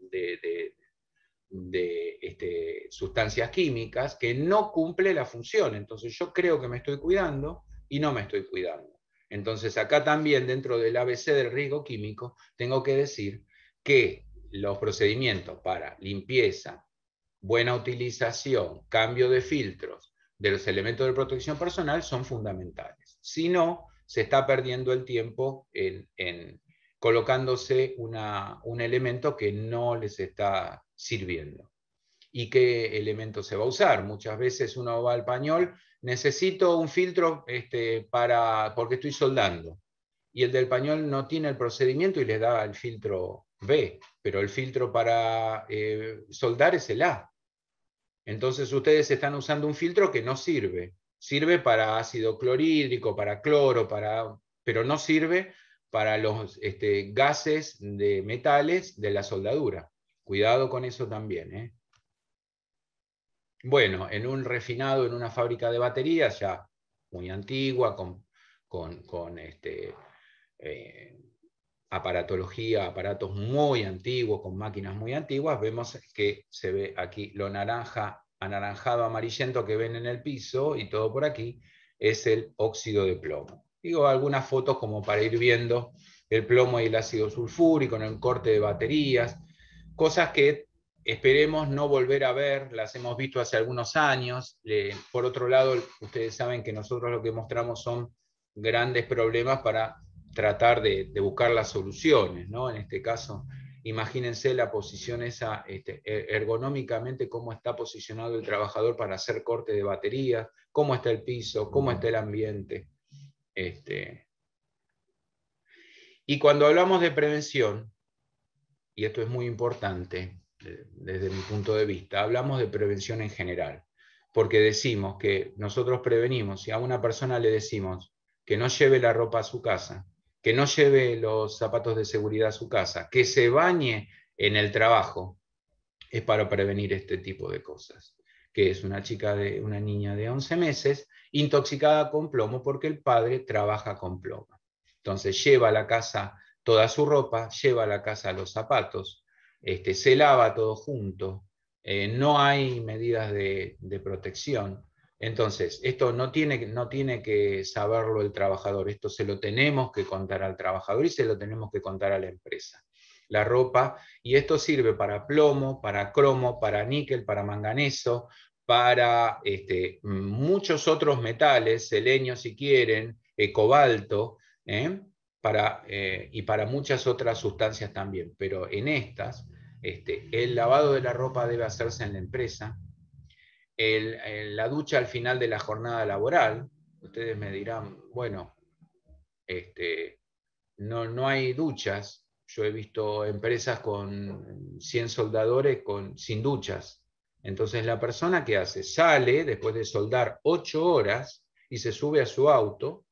este, sustancias químicas que no cumple la función. Entonces yo creo que me estoy cuidando y no me estoy cuidando. Entonces, acá también dentro del ABC del riesgo químico, tengo que decir que los procedimientos para limpieza, buena utilización, cambio de filtros de los elementos de protección personal son fundamentales. Si no, se está perdiendo el tiempo en, colocándose un elemento que no les está sirviendo. ¿Y qué elemento se va a usar? Muchas veces uno va al pañol necesito un filtro este, para, porque estoy soldando. Y el del pañol no tiene el procedimiento y les da el filtro B, pero el filtro para eh, soldar es el A. Entonces ustedes están usando un filtro que no sirve. Sirve para ácido clorhídrico, para cloro, para, pero no sirve para los este, gases de metales de la soldadura. Cuidado con eso también. ¿eh? Bueno, en un refinado, en una fábrica de baterías ya muy antigua, con, este, eh, aparatología, aparatos muy antiguos, con máquinas muy antiguas, vemos que se ve aquí lo naranja, anaranjado, amarillento que ven en el piso y todo por aquí, es el óxido de plomo. Digo algunas fotos como para ir viendo el plomo y el ácido sulfúrico en el corte de baterías, cosas que Esperemos no volver a ver, las hemos visto hace algunos años. Eh, por otro lado, ustedes saben que nosotros lo que mostramos son grandes problemas para tratar de, buscar las soluciones, En este caso, imagínense la posición esa, este, e, ergonómicamente, cómo está posicionado el trabajador para hacer corte de baterías, cómo está el piso, cómo está el ambiente. Este. Y cuando hablamos de prevención, y esto es muy importante, desde mi punto de vista. Hablamos de prevención en general, porque decimos que nosotros prevenimos, si a una persona le decimos que no lleve la ropa a su casa, que no lleve los zapatos de seguridad a su casa, que se bañe en el trabajo, es para prevenir este tipo de cosas, que es una chica de una niña de 11 meses intoxicada con plomo porque el padre trabaja con plomo. Entonces lleva a la casa toda su ropa, lleva a la casa los zapatos, este, se lava todo junto, eh, no hay medidas de, protección. Entonces, esto no tiene, no tiene que saberlo el trabajador, esto se lo tenemos que contar al trabajador y se lo tenemos que contar a la empresa. La ropa, y esto sirve para plomo, para cromo, para níquel, para manganeso, para este, muchos otros metales, selenio si quieren, eh, cobalto, ¿eh? Eh, y para muchas otras sustancias también. Pero en estas, este, el lavado de la ropa debe hacerse en la empresa, la ducha al final de la jornada laboral, ustedes me dirán, bueno, este, no, hay duchas, yo he visto empresas con 100 soldadores con, sin duchas. Entonces la persona que hace sale después de soldar 8 horas y se sube a su auto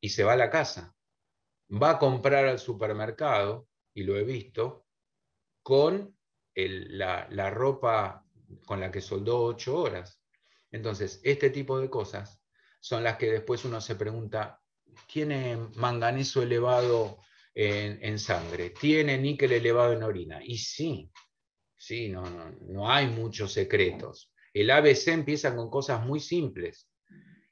y se va a la casa va a comprar al supermercado, y lo he visto, con la, ropa con la que soldó ocho horas. Entonces, este tipo de cosas son las que después uno se pregunta, ¿tiene manganeso elevado en, sangre? ¿Tiene níquel elevado en orina? Y sí, sí, no, no hay muchos secretos. El ABC empieza con cosas muy simples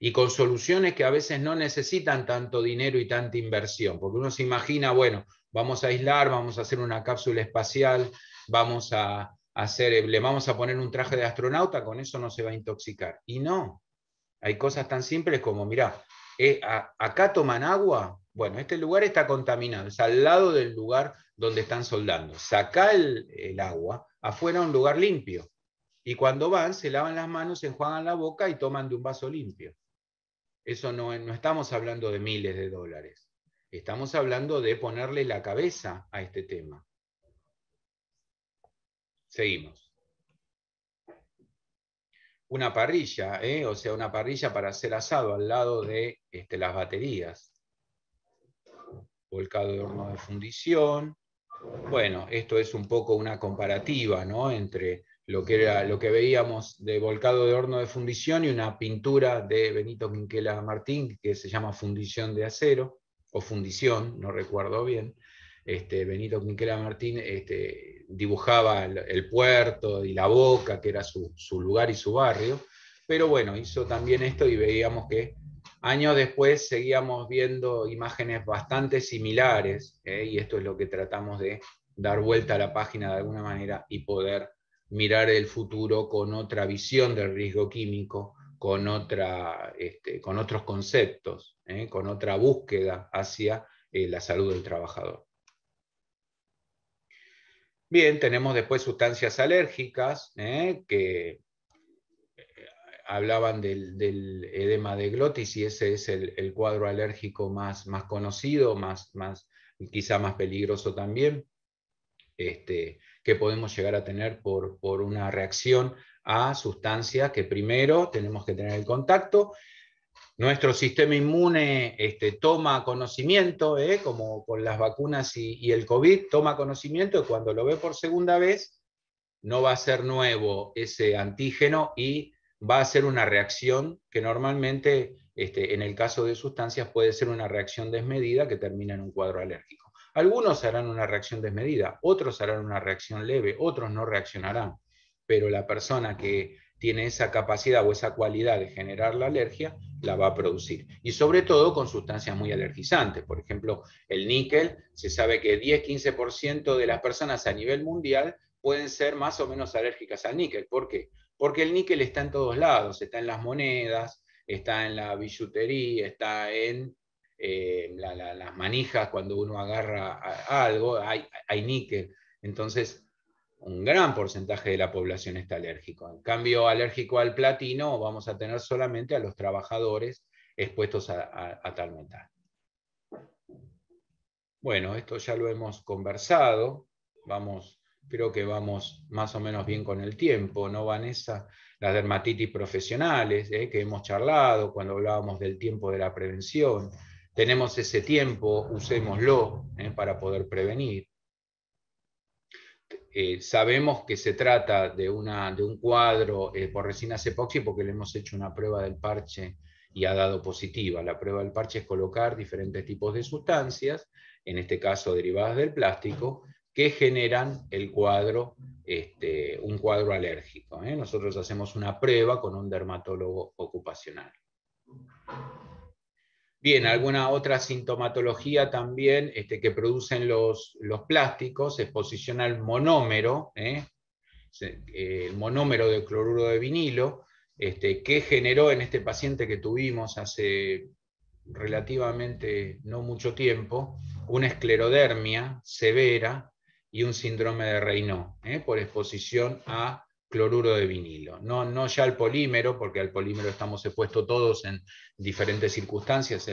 y con soluciones que a veces no necesitan tanto dinero y tanta inversión, porque uno se imagina, bueno, vamos a aislar, vamos a hacer una cápsula espacial, vamos a hacer, eh, le vamos a poner un traje de astronauta, con eso no se va a intoxicar. Y no, hay cosas tan simples como, mirá, eh, acá toman agua, bueno, este lugar está contaminado, es al lado del lugar donde están soldando. Sacá el, el agua afuera a un lugar limpio. Y cuando van, se lavan las manos, se enjuagan la boca y toman de un vaso limpio. Eso no, no estamos hablando de miles de dólares. Estamos hablando de ponerle la cabeza a este tema. Seguimos. Una parrilla, ¿eh? o sea, una parrilla para hacer asado al lado de este, las baterías. Volcado de horno de fundición. Bueno, esto es un poco una comparativa ¿no? entre lo que, era, lo que veíamos de volcado de horno de fundición y una pintura de Benito Quinquela Martín que se llama Fundición de Acero, o Fundición, no recuerdo bien. Este, Benito Quinquela Martín este, dibujaba el, puerto y la boca, que era su, lugar y su barrio, pero bueno, hizo también esto y veíamos que años después seguíamos viendo imágenes bastante similares, ¿eh? y esto es lo que tratamos de dar vuelta a la página de alguna manera y poder mirar el futuro con otra visión del riesgo químico, con, otra, este, con otros conceptos, ¿eh? con otra búsqueda hacia eh, la salud del trabajador. Bien, tenemos después sustancias alérgicas ¿eh? que hablaban del, edema de glotis y ese es el, cuadro alérgico más, más conocido, más, más, quizá más peligroso también. Este, que podemos llegar a tener por, una reacción a sustancias que primero tenemos que tener el contacto, nuestro sistema inmune este, toma conocimiento, ¿eh? como con las vacunas y, el COVID, toma conocimiento y cuando lo ve por segunda vez, no va a ser nuevo ese antígeno y va a ser una reacción que normalmente, este, en el caso de sustancias, puede ser una reacción desmedida que termina en un cuadro alérgico. Algunos harán una reacción desmedida, otros harán una reacción leve, otros no reaccionarán, pero la persona que tiene esa capacidad o esa cualidad de generar la alergia, la va a producir. Y sobre todo con sustancias muy alergizantes. Por ejemplo, el níquel, se sabe que 10-15% de las personas a nivel mundial pueden ser más o menos alérgicas al níquel. ¿Por qué? Porque el níquel está en todos lados, está en las monedas, está en la billutería, está en eh, las manijas cuando uno agarra algo, hay, níquel. Entonces, un gran porcentaje de la población está alérgico. En cambio, alérgico al platino, vamos a tener solamente a los trabajadores expuestos a, tal metal. Bueno, esto ya lo hemos conversado. Vamos, creo que vamos más o menos bien con el tiempo, ¿no, Vanessa? Las dermatitis profesionales, eh, que hemos charlado cuando hablábamos del tiempo de la prevención. Tenemos ese tiempo, usémoslo ¿eh? para poder prevenir. Eh, sabemos que se trata de, una, de un cuadro eh, por resinas epoxi porque le hemos hecho una prueba del parche y ha dado positiva. La prueba del parche es colocar diferentes tipos de sustancias, en este caso derivadas del plástico, que generan el cuadro, este, un cuadro alérgico. Nosotros hacemos una prueba con un dermatólogo ocupacional. Bien, alguna otra sintomatología también este, que producen los, plásticos, exposición al monómero, el ¿eh? Eh, monómero de cloruro de vinilo, este, que generó en este paciente que tuvimos hace relativamente no mucho tiempo una esclerodermia severa y un síndrome de Reino ¿eh? por exposición a cloruro de vinilo. No, no ya al polímero, porque al polímero estamos expuestos todos en diferentes circunstancias.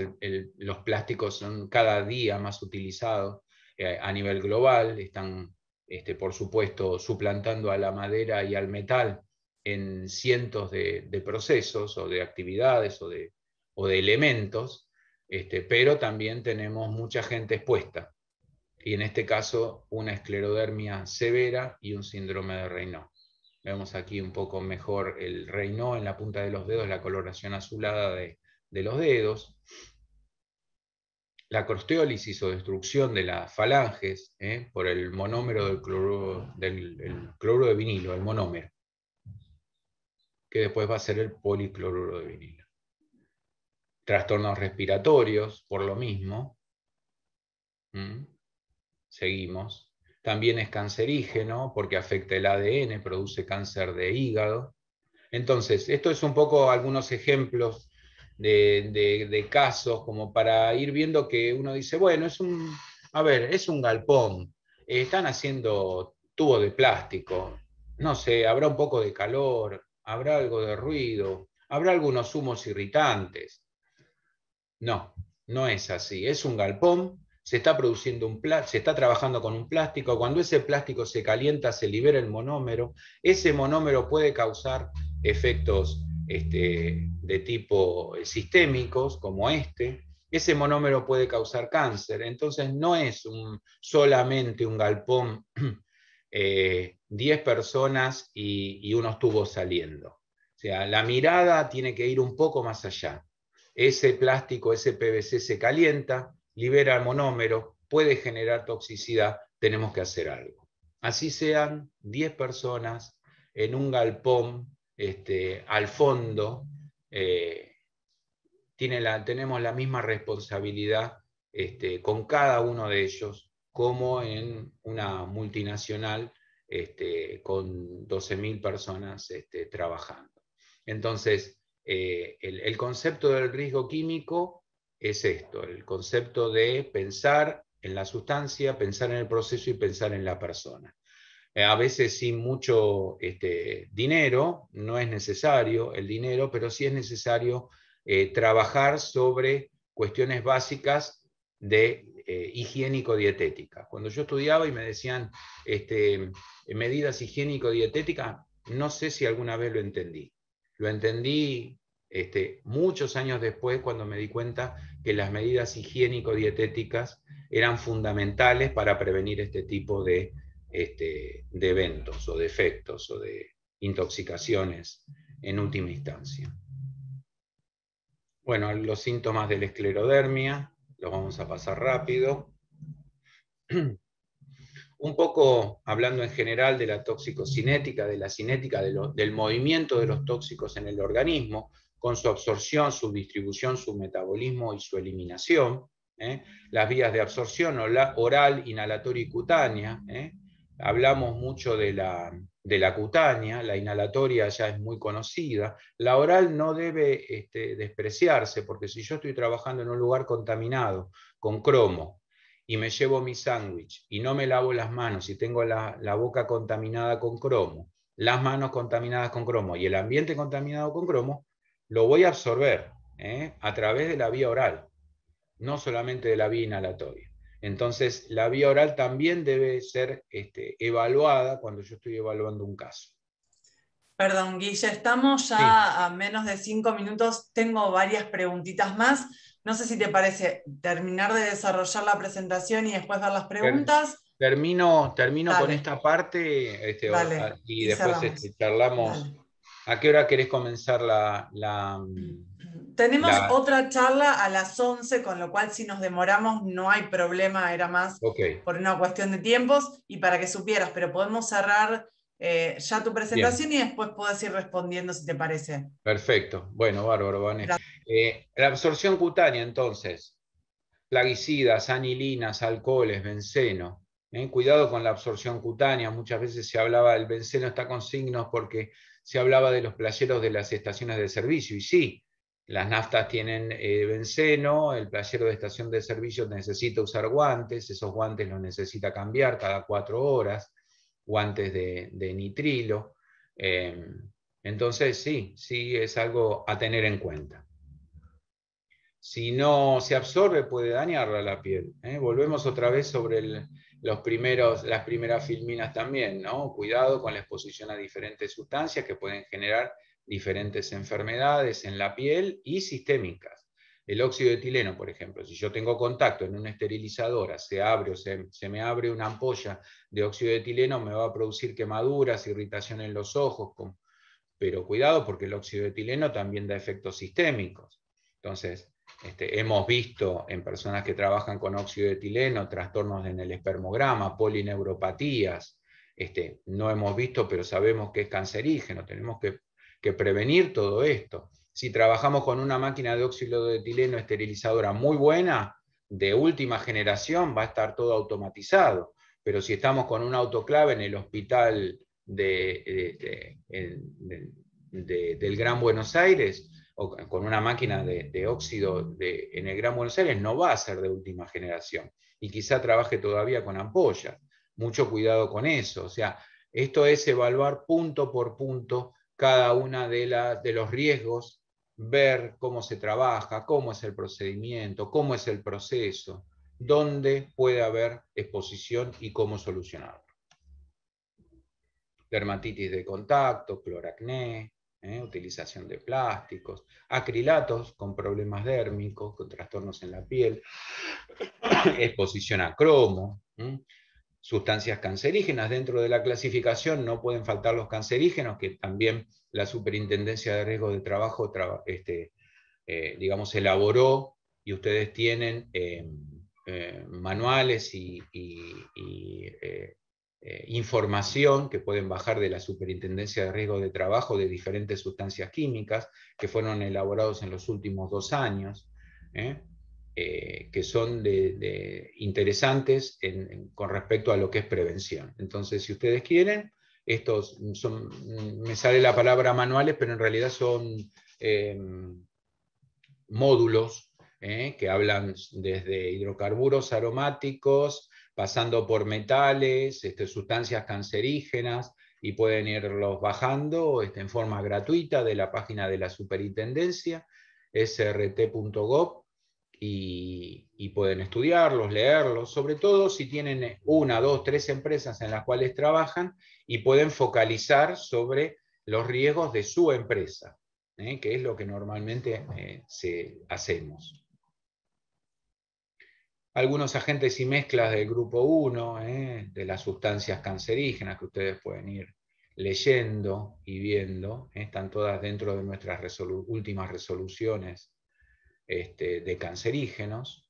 los plásticos son cada día más utilizados eh, a nivel global, están, este, por supuesto, suplantando a la madera y al metal en cientos de, procesos o de actividades o de, elementos, este, pero también tenemos mucha gente expuesta. Y en este caso, una esclerodermia severa y un síndrome de Reino. Vemos aquí un poco mejor el reino en la punta de los dedos, la coloración azulada de, los dedos. La crosteólisis o destrucción de las falanges ¿eh? por el monómero del cloruro, del cloruro de vinilo, el monómero, que después va a ser el policloruro de vinilo. Trastornos respiratorios, por lo mismo. ¿Mm? Seguimos también es cancerígeno porque afecta el ADN, produce cáncer de hígado. Entonces, esto es un poco algunos ejemplos de, casos como para ir viendo que uno dice, bueno, es un, a ver, es un galpón, eh, están haciendo tubo de plástico, no sé, habrá un poco de calor, habrá algo de ruido, habrá algunos humos irritantes. No, no es así, es un galpón se está produciendo un se está trabajando con un plástico, cuando ese plástico se calienta se libera el monómero, ese monómero puede causar efectos este, de tipo eh, sistémicos como este, ese monómero puede causar cáncer, entonces no es solamente un galpón, 10 eh, personas y, y unos tubos saliendo. O sea, la mirada tiene que ir un poco más allá. Ese plástico, ese PVC se calienta, libera monómero, puede generar toxicidad, tenemos que hacer algo. Así sean 10 personas en un galpón este, al fondo, eh, tiene tenemos la misma responsabilidad este, con cada uno de ellos como en una multinacional este, con 12.000 personas este, trabajando. Entonces, eh, el, concepto del riesgo químico es esto, el concepto de pensar en la sustancia, pensar en el proceso y pensar en la persona. Eh, a veces sin mucho este, dinero, no es necesario el dinero, pero sí es necesario eh, trabajar sobre cuestiones básicas de eh, higiénico-dietética. Cuando yo estudiaba y me decían este, medidas higiénico-dietéticas, no sé si alguna vez lo entendí. Lo entendí este, muchos años después cuando me di cuenta que las medidas higiénico-dietéticas eran fundamentales para prevenir este tipo de, este, eventos o defectos o de intoxicaciones en última instancia. Bueno, los síntomas de la esclerodermia, los vamos a pasar rápido. Un poco hablando en general de la toxicocinética, de la cinética, del movimiento de los tóxicos en el organismo, con su absorción, su distribución, su metabolismo y su eliminación. ¿eh? Las vías de absorción oral, inhalatoria y cutánea. ¿eh? Hablamos mucho de la, cutánea, la inhalatoria ya es muy conocida. La oral no debe este, despreciarse, porque si yo estoy trabajando en un lugar contaminado, con cromo, y me llevo mi sándwich y no me lavo las manos y tengo la, boca contaminada con cromo, las manos contaminadas con cromo y el ambiente contaminado con cromo, lo voy a absorber ¿eh? a través de la vía oral, no solamente de la vía inhalatoria. Entonces, la vía oral también debe ser este, evaluada cuando yo estoy evaluando un caso. Perdón, Guilla, estamos ya a menos de cinco minutos. Tengo varias preguntitas más. No sé si te parece terminar de desarrollar la presentación y después dar las preguntas. Termino, termino con esta parte este, y, después este, charlamos. ¿A qué hora querés comenzar la... Tenemos otra charla a las 11, con lo cual si nos demoramos no hay problema, era más por una cuestión de tiempos y para que supieras, pero podemos cerrar eh, ya tu presentación y después puedes ir respondiendo si te parece. Perfecto, bueno, bárbaro, Vanessa. Eh, la absorción cutánea entonces, plaguicidas, anilinas, alcoholes, benceno. Eh, cuidado con la absorción cutánea, muchas veces se hablaba del benceno está con signos porque se hablaba de los playeros de las estaciones de servicio, y sí, las naftas tienen eh, benceno, el playero de estación de servicio necesita usar guantes, esos guantes los necesita cambiar cada cuatro horas, guantes de, nitrilo. Em, entonces, sí, sí es algo a tener en cuenta. Si no se absorbe, puede dañarla la piel. ¿eh? Volvemos otra vez sobre el, primeros, las primeras filminas también, ¿no? Cuidado con la exposición a diferentes sustancias que pueden generar diferentes enfermedades en la piel y sistémicas. El óxido de etileno, por ejemplo, si yo tengo contacto en una esterilizadora, se abre o se, me abre una ampolla de óxido de etileno, me va a producir quemaduras, irritación en los ojos, pero cuidado porque el óxido de etileno también da efectos sistémicos. Entonces, este, hemos visto en personas que trabajan con óxido de etileno trastornos en el espermograma, polineuropatías. Este, no hemos visto, pero sabemos que es cancerígeno. Tenemos que, prevenir todo esto. Si trabajamos con una máquina de óxido de etileno esterilizadora muy buena, de última generación, va a estar todo automatizado. Pero si estamos con un autoclave en el hospital del Gran Buenos Aires, con una máquina de, óxido de, en el Gran Buenos Aires no va a ser de última generación y quizá trabaje todavía con ampolla. Mucho cuidado con eso. O sea, esto es evaluar punto por punto cada uno de, de los riesgos, ver cómo se trabaja, cómo es el procedimiento, cómo es el proceso, dónde puede haber exposición y cómo solucionarlo dermatitis de contacto, cloracné, ¿eh? utilización de plásticos, acrilatos con problemas dérmicos, con trastornos en la piel, exposición a cromo, sustancias cancerígenas. Dentro de la clasificación no pueden faltar los cancerígenos, que también la Superintendencia de Riesgo de Trabajo este, eh, digamos, elaboró y ustedes tienen eh, manuales y eh, información que pueden bajar de la Superintendencia de Riesgo de Trabajo de diferentes sustancias químicas que fueron elaborados en los últimos dos años, ¿eh? Eh, que son interesantes con respecto a lo que es prevención. Entonces, si ustedes quieren, estos me sale la palabra manuales, pero en realidad son em, módulos que hablan desde hidrocarburos aromáticos, pasando por metales, este, sustancias cancerígenas, y pueden irlos bajando este, en forma gratuita de la página de la superintendencia, srt.gov, y, pueden estudiarlos, leerlos, sobre todo si tienen una, dos, tres empresas en las cuales trabajan y pueden focalizar sobre los riesgos de su empresa, ¿eh? que es lo que normalmente eh, se hacemos algunos agentes y mezclas del grupo 1, ¿eh? de las sustancias cancerígenas que ustedes pueden ir leyendo y viendo, ¿eh? están todas dentro de nuestras últimas resoluciones este, de cancerígenos.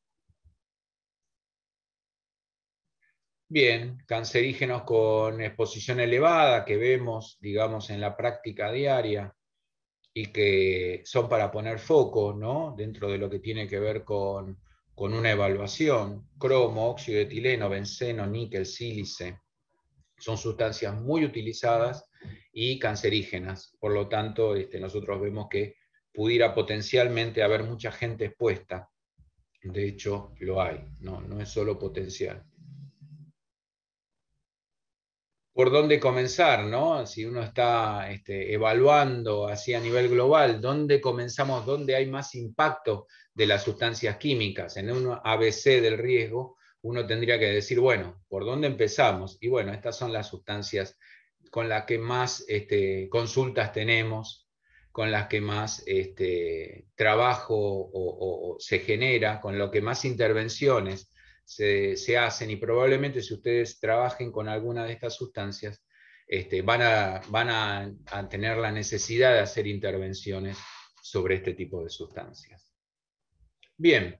Bien, cancerígenos con exposición elevada que vemos, digamos, en la práctica diaria y que son para poner foco, ¿no? Dentro de lo que tiene que ver con con una evaluación, cromo, óxido de etileno, benceno, níquel, sílice, son sustancias muy utilizadas y cancerígenas. Por lo tanto, este, nosotros vemos que pudiera potencialmente haber mucha gente expuesta. De hecho, lo hay, no, no es solo potencial por dónde comenzar, ¿no? Si uno está este, evaluando así a nivel global, ¿dónde comenzamos? ¿Dónde hay más impacto de las sustancias químicas? En un ABC del riesgo, uno tendría que decir, bueno, ¿por dónde empezamos? Y bueno, estas son las sustancias con las que más este, consultas tenemos, con las que más este, trabajo se genera, con lo que más intervenciones se, hacen y probablemente si ustedes trabajen con alguna de estas sustancias, este, van, a, van a, tener la necesidad de hacer intervenciones sobre este tipo de sustancias. Bien,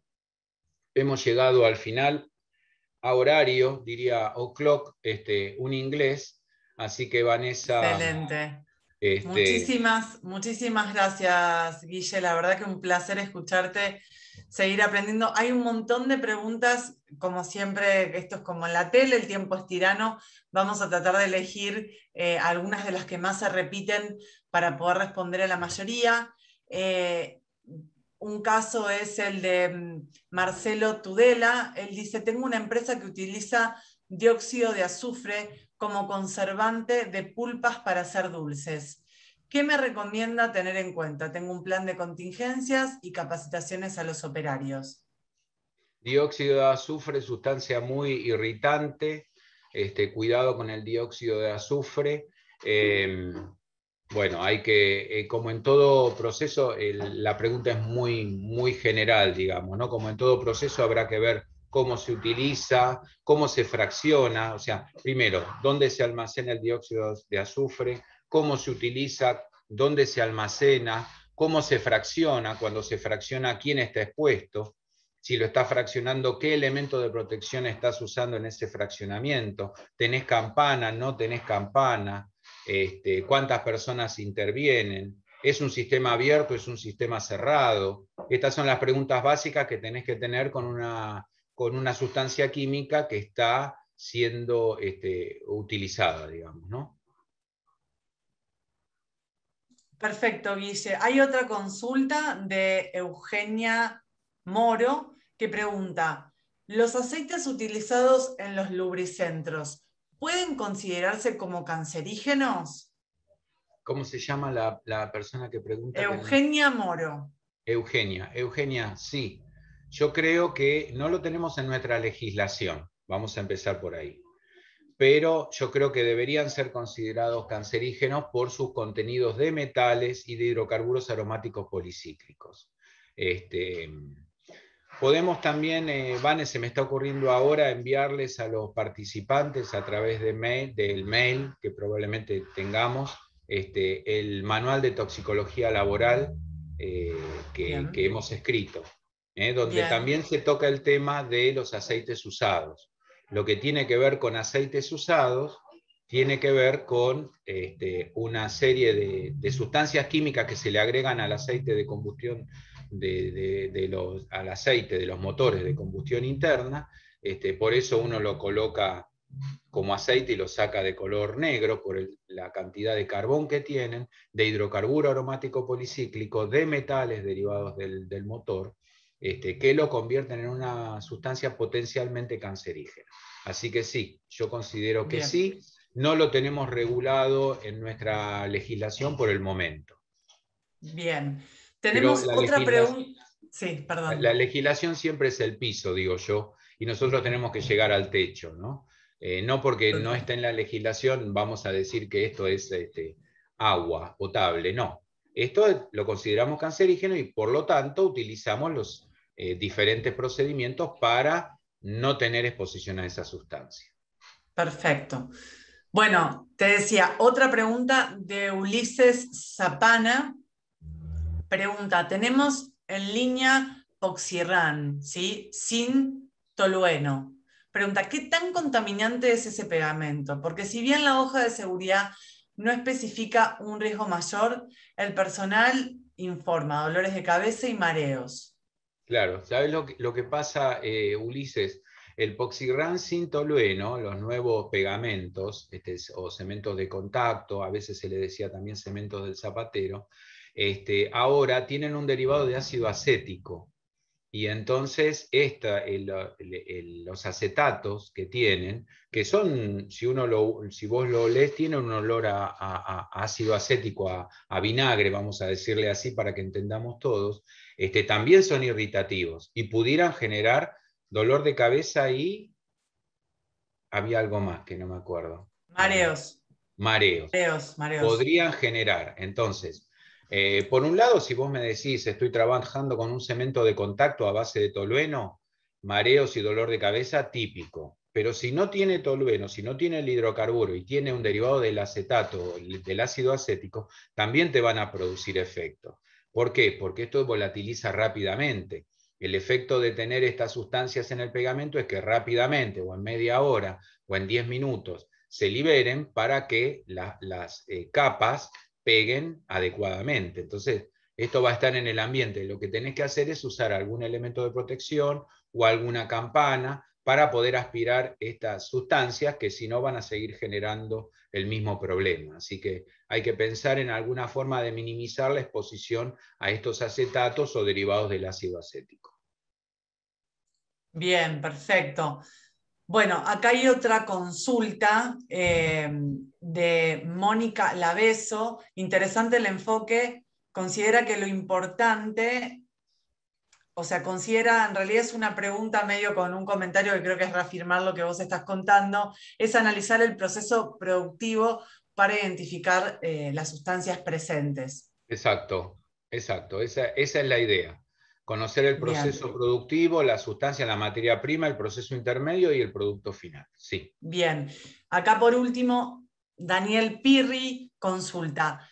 hemos llegado al final a horario, diría o'clock, este, un inglés. Así que Vanessa. Excelente. Este, muchísimas, muchísimas gracias, Guille. La verdad que un placer escucharte seguir aprendiendo. Hay un montón de preguntas, como siempre, esto es como en la tele, el tiempo es tirano, vamos a tratar de elegir eh, algunas de las que más se repiten para poder responder a la mayoría. Eh, un caso es el de mm, Marcelo Tudela, él dice, tengo una empresa que utiliza dióxido de azufre como conservante de pulpas para hacer dulces. ¿Qué me recomienda tener en cuenta? Tengo un plan de contingencias y capacitaciones a los operarios. Dióxido de azufre, sustancia muy irritante. Este, cuidado con el dióxido de azufre. Em, bueno, hay que, eh, como en todo proceso, la pregunta es muy, muy general, digamos, ¿no? Como en todo proceso habrá que ver cómo se utiliza, cómo se fracciona, o sea, primero, dónde se almacena el dióxido de azufre, cómo se utiliza, dónde se almacena, cómo se fracciona, cuando se fracciona, quién está expuesto, si lo estás fraccionando, qué elemento de protección estás usando en ese fraccionamiento, tenés campana, no tenés campana, este, cuántas personas intervienen, es un sistema abierto, es un sistema cerrado. Estas son las preguntas básicas que tenés que tener con una, con una sustancia química que está siendo este, utilizada, digamos, ¿no? Perfecto, Guille. Hay otra consulta de Eugenia Moro que pregunta, ¿los aceites utilizados en los lubricentros pueden considerarse como cancerígenos? ¿Cómo se llama la, persona que pregunta? Eugenia Moro. Eugenia, Eugenia, sí. Yo creo que no lo tenemos en nuestra legislación. Vamos a empezar por ahí pero yo creo que deberían ser considerados cancerígenos por sus contenidos de metales y de hidrocarburos aromáticos policíclicos. Este, podemos también, eh, Vane, se me está ocurriendo ahora enviarles a los participantes a través de del mail que probablemente tengamos, este, el manual de toxicología laboral eh, que, hemos escrito, eh, donde también se toca el tema de los aceites usados lo que tiene que ver con aceites usados tiene que ver con este, una serie de, sustancias químicas que se le agregan al aceite de combustión, de, los, al aceite de los motores de combustión interna. Este, por eso uno lo coloca como aceite y lo saca de color negro por la cantidad de carbón que tienen, de hidrocarburo aromático policíclico, de metales derivados del motor. Este, que lo convierten en una sustancia potencialmente cancerígena. Así que sí, yo considero que sí. No lo tenemos regulado en nuestra legislación por el momento. Bien. Tenemos otra pregunta. Sí, perdón. La legislación siempre es el piso, digo yo, y nosotros tenemos que llegar al techo, ¿no? Eh, no porque no esté en la legislación vamos a decir que esto es este, agua potable, no. Esto lo consideramos cancerígeno y por lo tanto utilizamos los eh, diferentes procedimientos para no tener exposición a esa sustancia. Perfecto. Bueno, te decía, otra pregunta de Ulises Zapana. Pregunta, tenemos en línea Oxirran, ¿sí? Sin tolueno. Pregunta, ¿qué tan contaminante es ese pegamento? Porque si bien la hoja de seguridad no especifica un riesgo mayor, el personal informa dolores de cabeza y mareos. Claro, ¿sabes lo que, pasa, eh, Ulises? El poxirrán sin tolueno, los nuevos pegamentos este, o cementos de contacto, a veces se le decía también cementos del zapatero, este, ahora tienen un derivado de ácido acético. Y entonces los acetatos que tienen, que son, si, uno si vos lo lees, tienen un olor a, ácido acético, a, vinagre, vamos a decirle así para que entendamos todos, este, también son irritativos y pudieran generar dolor de cabeza y había algo más que no me acuerdo. Mareos. Mareos. Mareos, mareos. Podrían generar. Entonces, eh, por un lado, si vos me decís, estoy trabajando con un cemento de contacto a base de tolueno, mareos y dolor de cabeza típico. Pero si no tiene tolueno, si no tiene el hidrocarburo y tiene un derivado del acetato, del ácido acético, también te van a producir efecto. ¿Por qué? Porque esto volatiliza rápidamente. El efecto de tener estas sustancias en el pegamento es que rápidamente, o en media hora, o en 10 minutos, se liberen para que las eh, capas peguen adecuadamente. Entonces, esto va a estar en el ambiente. Lo que tenés que hacer es usar algún elemento de protección o alguna campana para poder aspirar estas sustancias que si no van a seguir generando el mismo problema. Así que hay que pensar en alguna forma de minimizar la exposición a estos acetatos o derivados del ácido acético. Bien, perfecto. Bueno, acá hay otra consulta eh, de Mónica Laveso. Interesante el enfoque. Considera que lo importante, o sea, considera, en realidad es una pregunta medio con un comentario que creo que es reafirmar lo que vos estás contando, es analizar el proceso productivo para identificar eh, las sustancias presentes. Exacto, exacto, esa es la idea. Conocer el proceso productivo, la sustancia, la materia prima, el proceso intermedio y el producto final. Sí. Bien. Acá por último, Daniel Pirri consulta.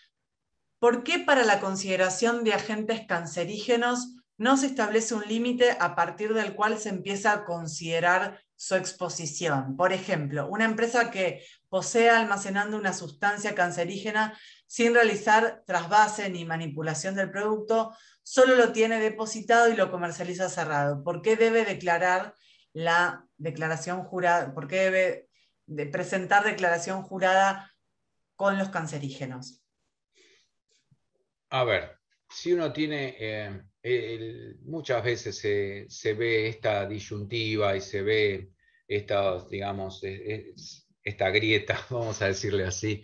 ¿Por qué para la consideración de agentes cancerígenos no se establece un límite a partir del cual se empieza a considerar su exposición. Por ejemplo, una empresa que posea almacenando una sustancia cancerígena sin realizar trasvase ni manipulación del producto solo lo tiene depositado y lo comercializa cerrado. ¿Por qué debe declarar la declaración jurada? ¿Por qué debe presentar declaración jurada con los cancerígenos? A ver, si uno tiene, eh, muchas veces se, ve esta disyuntiva y se ve esta, digamos, esta grieta, vamos a decirle así,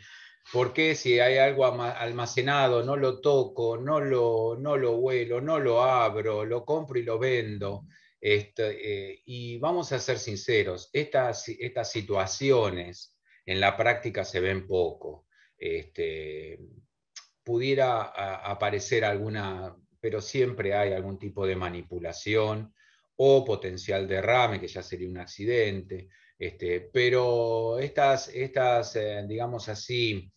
porque si hay algo almacenado, no lo toco, no lo, no lo no lo abro, lo compro y lo vendo. Este, eh, y vamos a ser sinceros, estas, estas situaciones en la práctica se ven poco. Este, pudiera aparecer alguna, pero siempre hay algún tipo de manipulación o potencial derrame, que ya sería un accidente. Este, pero estas, estas eh, digamos así,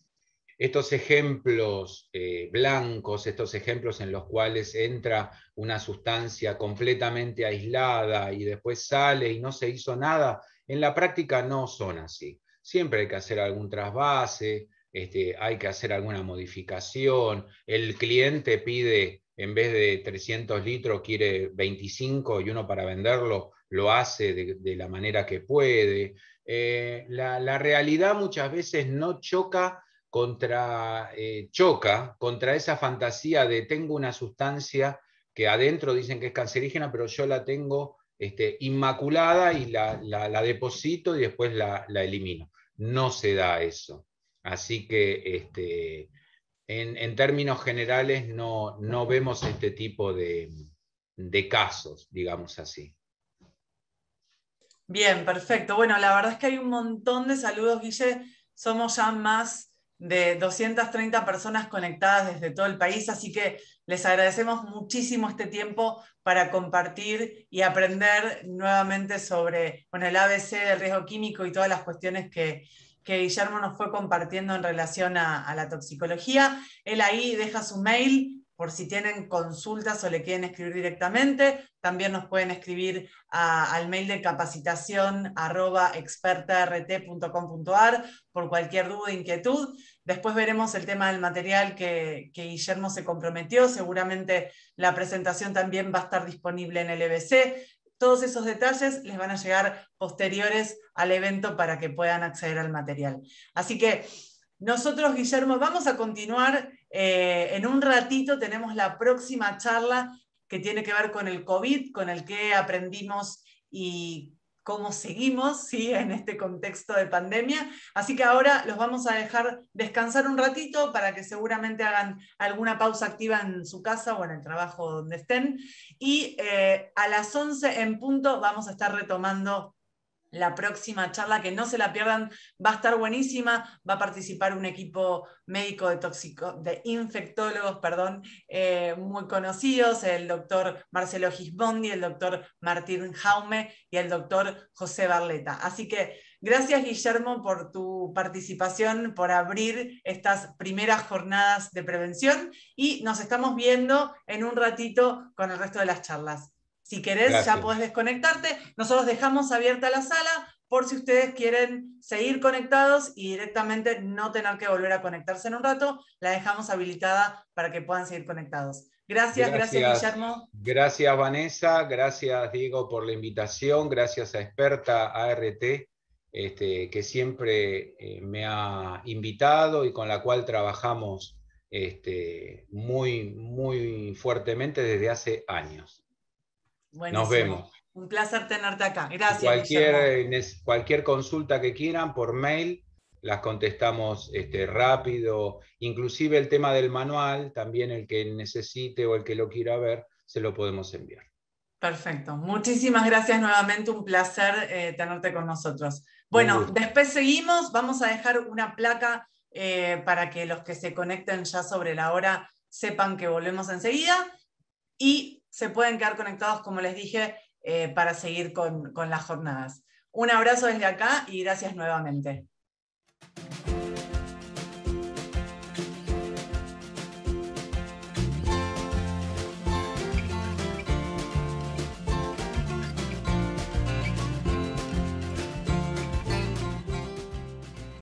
estos ejemplos eh, blancos, estos ejemplos en los cuales entra una sustancia completamente aislada y después sale y no se hizo nada, en la práctica no son así. Siempre hay que hacer algún trasvase, este, hay que hacer alguna modificación, el cliente pide, en vez de 300 litros, quiere 25 y uno para venderlo lo hace de, la manera que puede. Eh, la realidad muchas veces no choca contra, eh, choca contra esa fantasía de tengo una sustancia que adentro dicen que es cancerígena, pero yo la tengo este, inmaculada y la, deposito y después la, elimino. No se da eso. Así que este, en, términos generales no, no, vemos este tipo de, de casos, digamos así. Bien, perfecto. Bueno, la verdad es que hay un montón de saludos, Guille. Somos ya más de 230 personas conectadas desde todo el país, así que les agradecemos muchísimo este tiempo para compartir y aprender nuevamente sobre bueno, el ABC del riesgo químico y todas las cuestiones que, que Guillermo nos fue compartiendo en relación a, la toxicología. Él ahí deja su mail por si tienen consultas o le quieren escribir directamente, también nos pueden escribir al mail de capacitación arroba expertart.com.ar por cualquier duda, inquietud. Después veremos el tema del material que, que, Guillermo se comprometió. Seguramente la presentación también va a estar disponible en el EBC. Todos esos detalles les van a llegar posteriores al evento para que puedan acceder al material. Así que nosotros, Guillermo, vamos a continuar. Eh, en un ratito tenemos la próxima charla que tiene que ver con el COVID, con el que aprendimos y cómo seguimos ¿sí? en este contexto de pandemia. Así que ahora los vamos a dejar descansar un ratito para que seguramente hagan alguna pausa activa en su casa o en el trabajo donde estén. Y eh, a las 11 en punto vamos a estar retomando la próxima charla, que no se la pierdan, va a estar buenísima, va a participar un equipo médico de, toxico, de infectólogos perdón, eh, muy conocidos, el doctor Marcelo Gisbondi, el doctor Martín Jaume y el doctor José Barleta. Así que gracias Guillermo por tu participación, por abrir estas primeras jornadas de prevención y nos estamos viendo en un ratito con el resto de las charlas. Si querés, ya podés desconectarte. Nosotros dejamos abierta la sala por si ustedes quieren seguir conectados y directamente no tener que volver a conectarse en un rato, la dejamos habilitada para que puedan seguir conectados. Gracias, gracias, Guillermo. Gracias, Vanessa. Gracias, Diego, por la invitación. Gracias a Experta ART, este, que siempre eh, me ha invitado y con la cual trabajamos este, muy, muy fuertemente desde hace años. Nos vemos. Un placer tenerte acá. Gracias. Eh, cualquier, consulta que quieran por mail, las contestamos este, rápido. Inclusive el tema del manual, también el que necesite o el que lo quiera ver, se lo podemos enviar. Perfecto. Muchísimas gracias nuevamente. Un placer eh, tenerte con nosotros. Bueno, después seguimos. Vamos a dejar una placa eh, para que los que se conecten ya sobre la hora sepan que volvemos enseguida. Y se pueden quedar conectados, como les dije, eh, para seguir con, con las jornadas. Un abrazo desde acá y gracias nuevamente.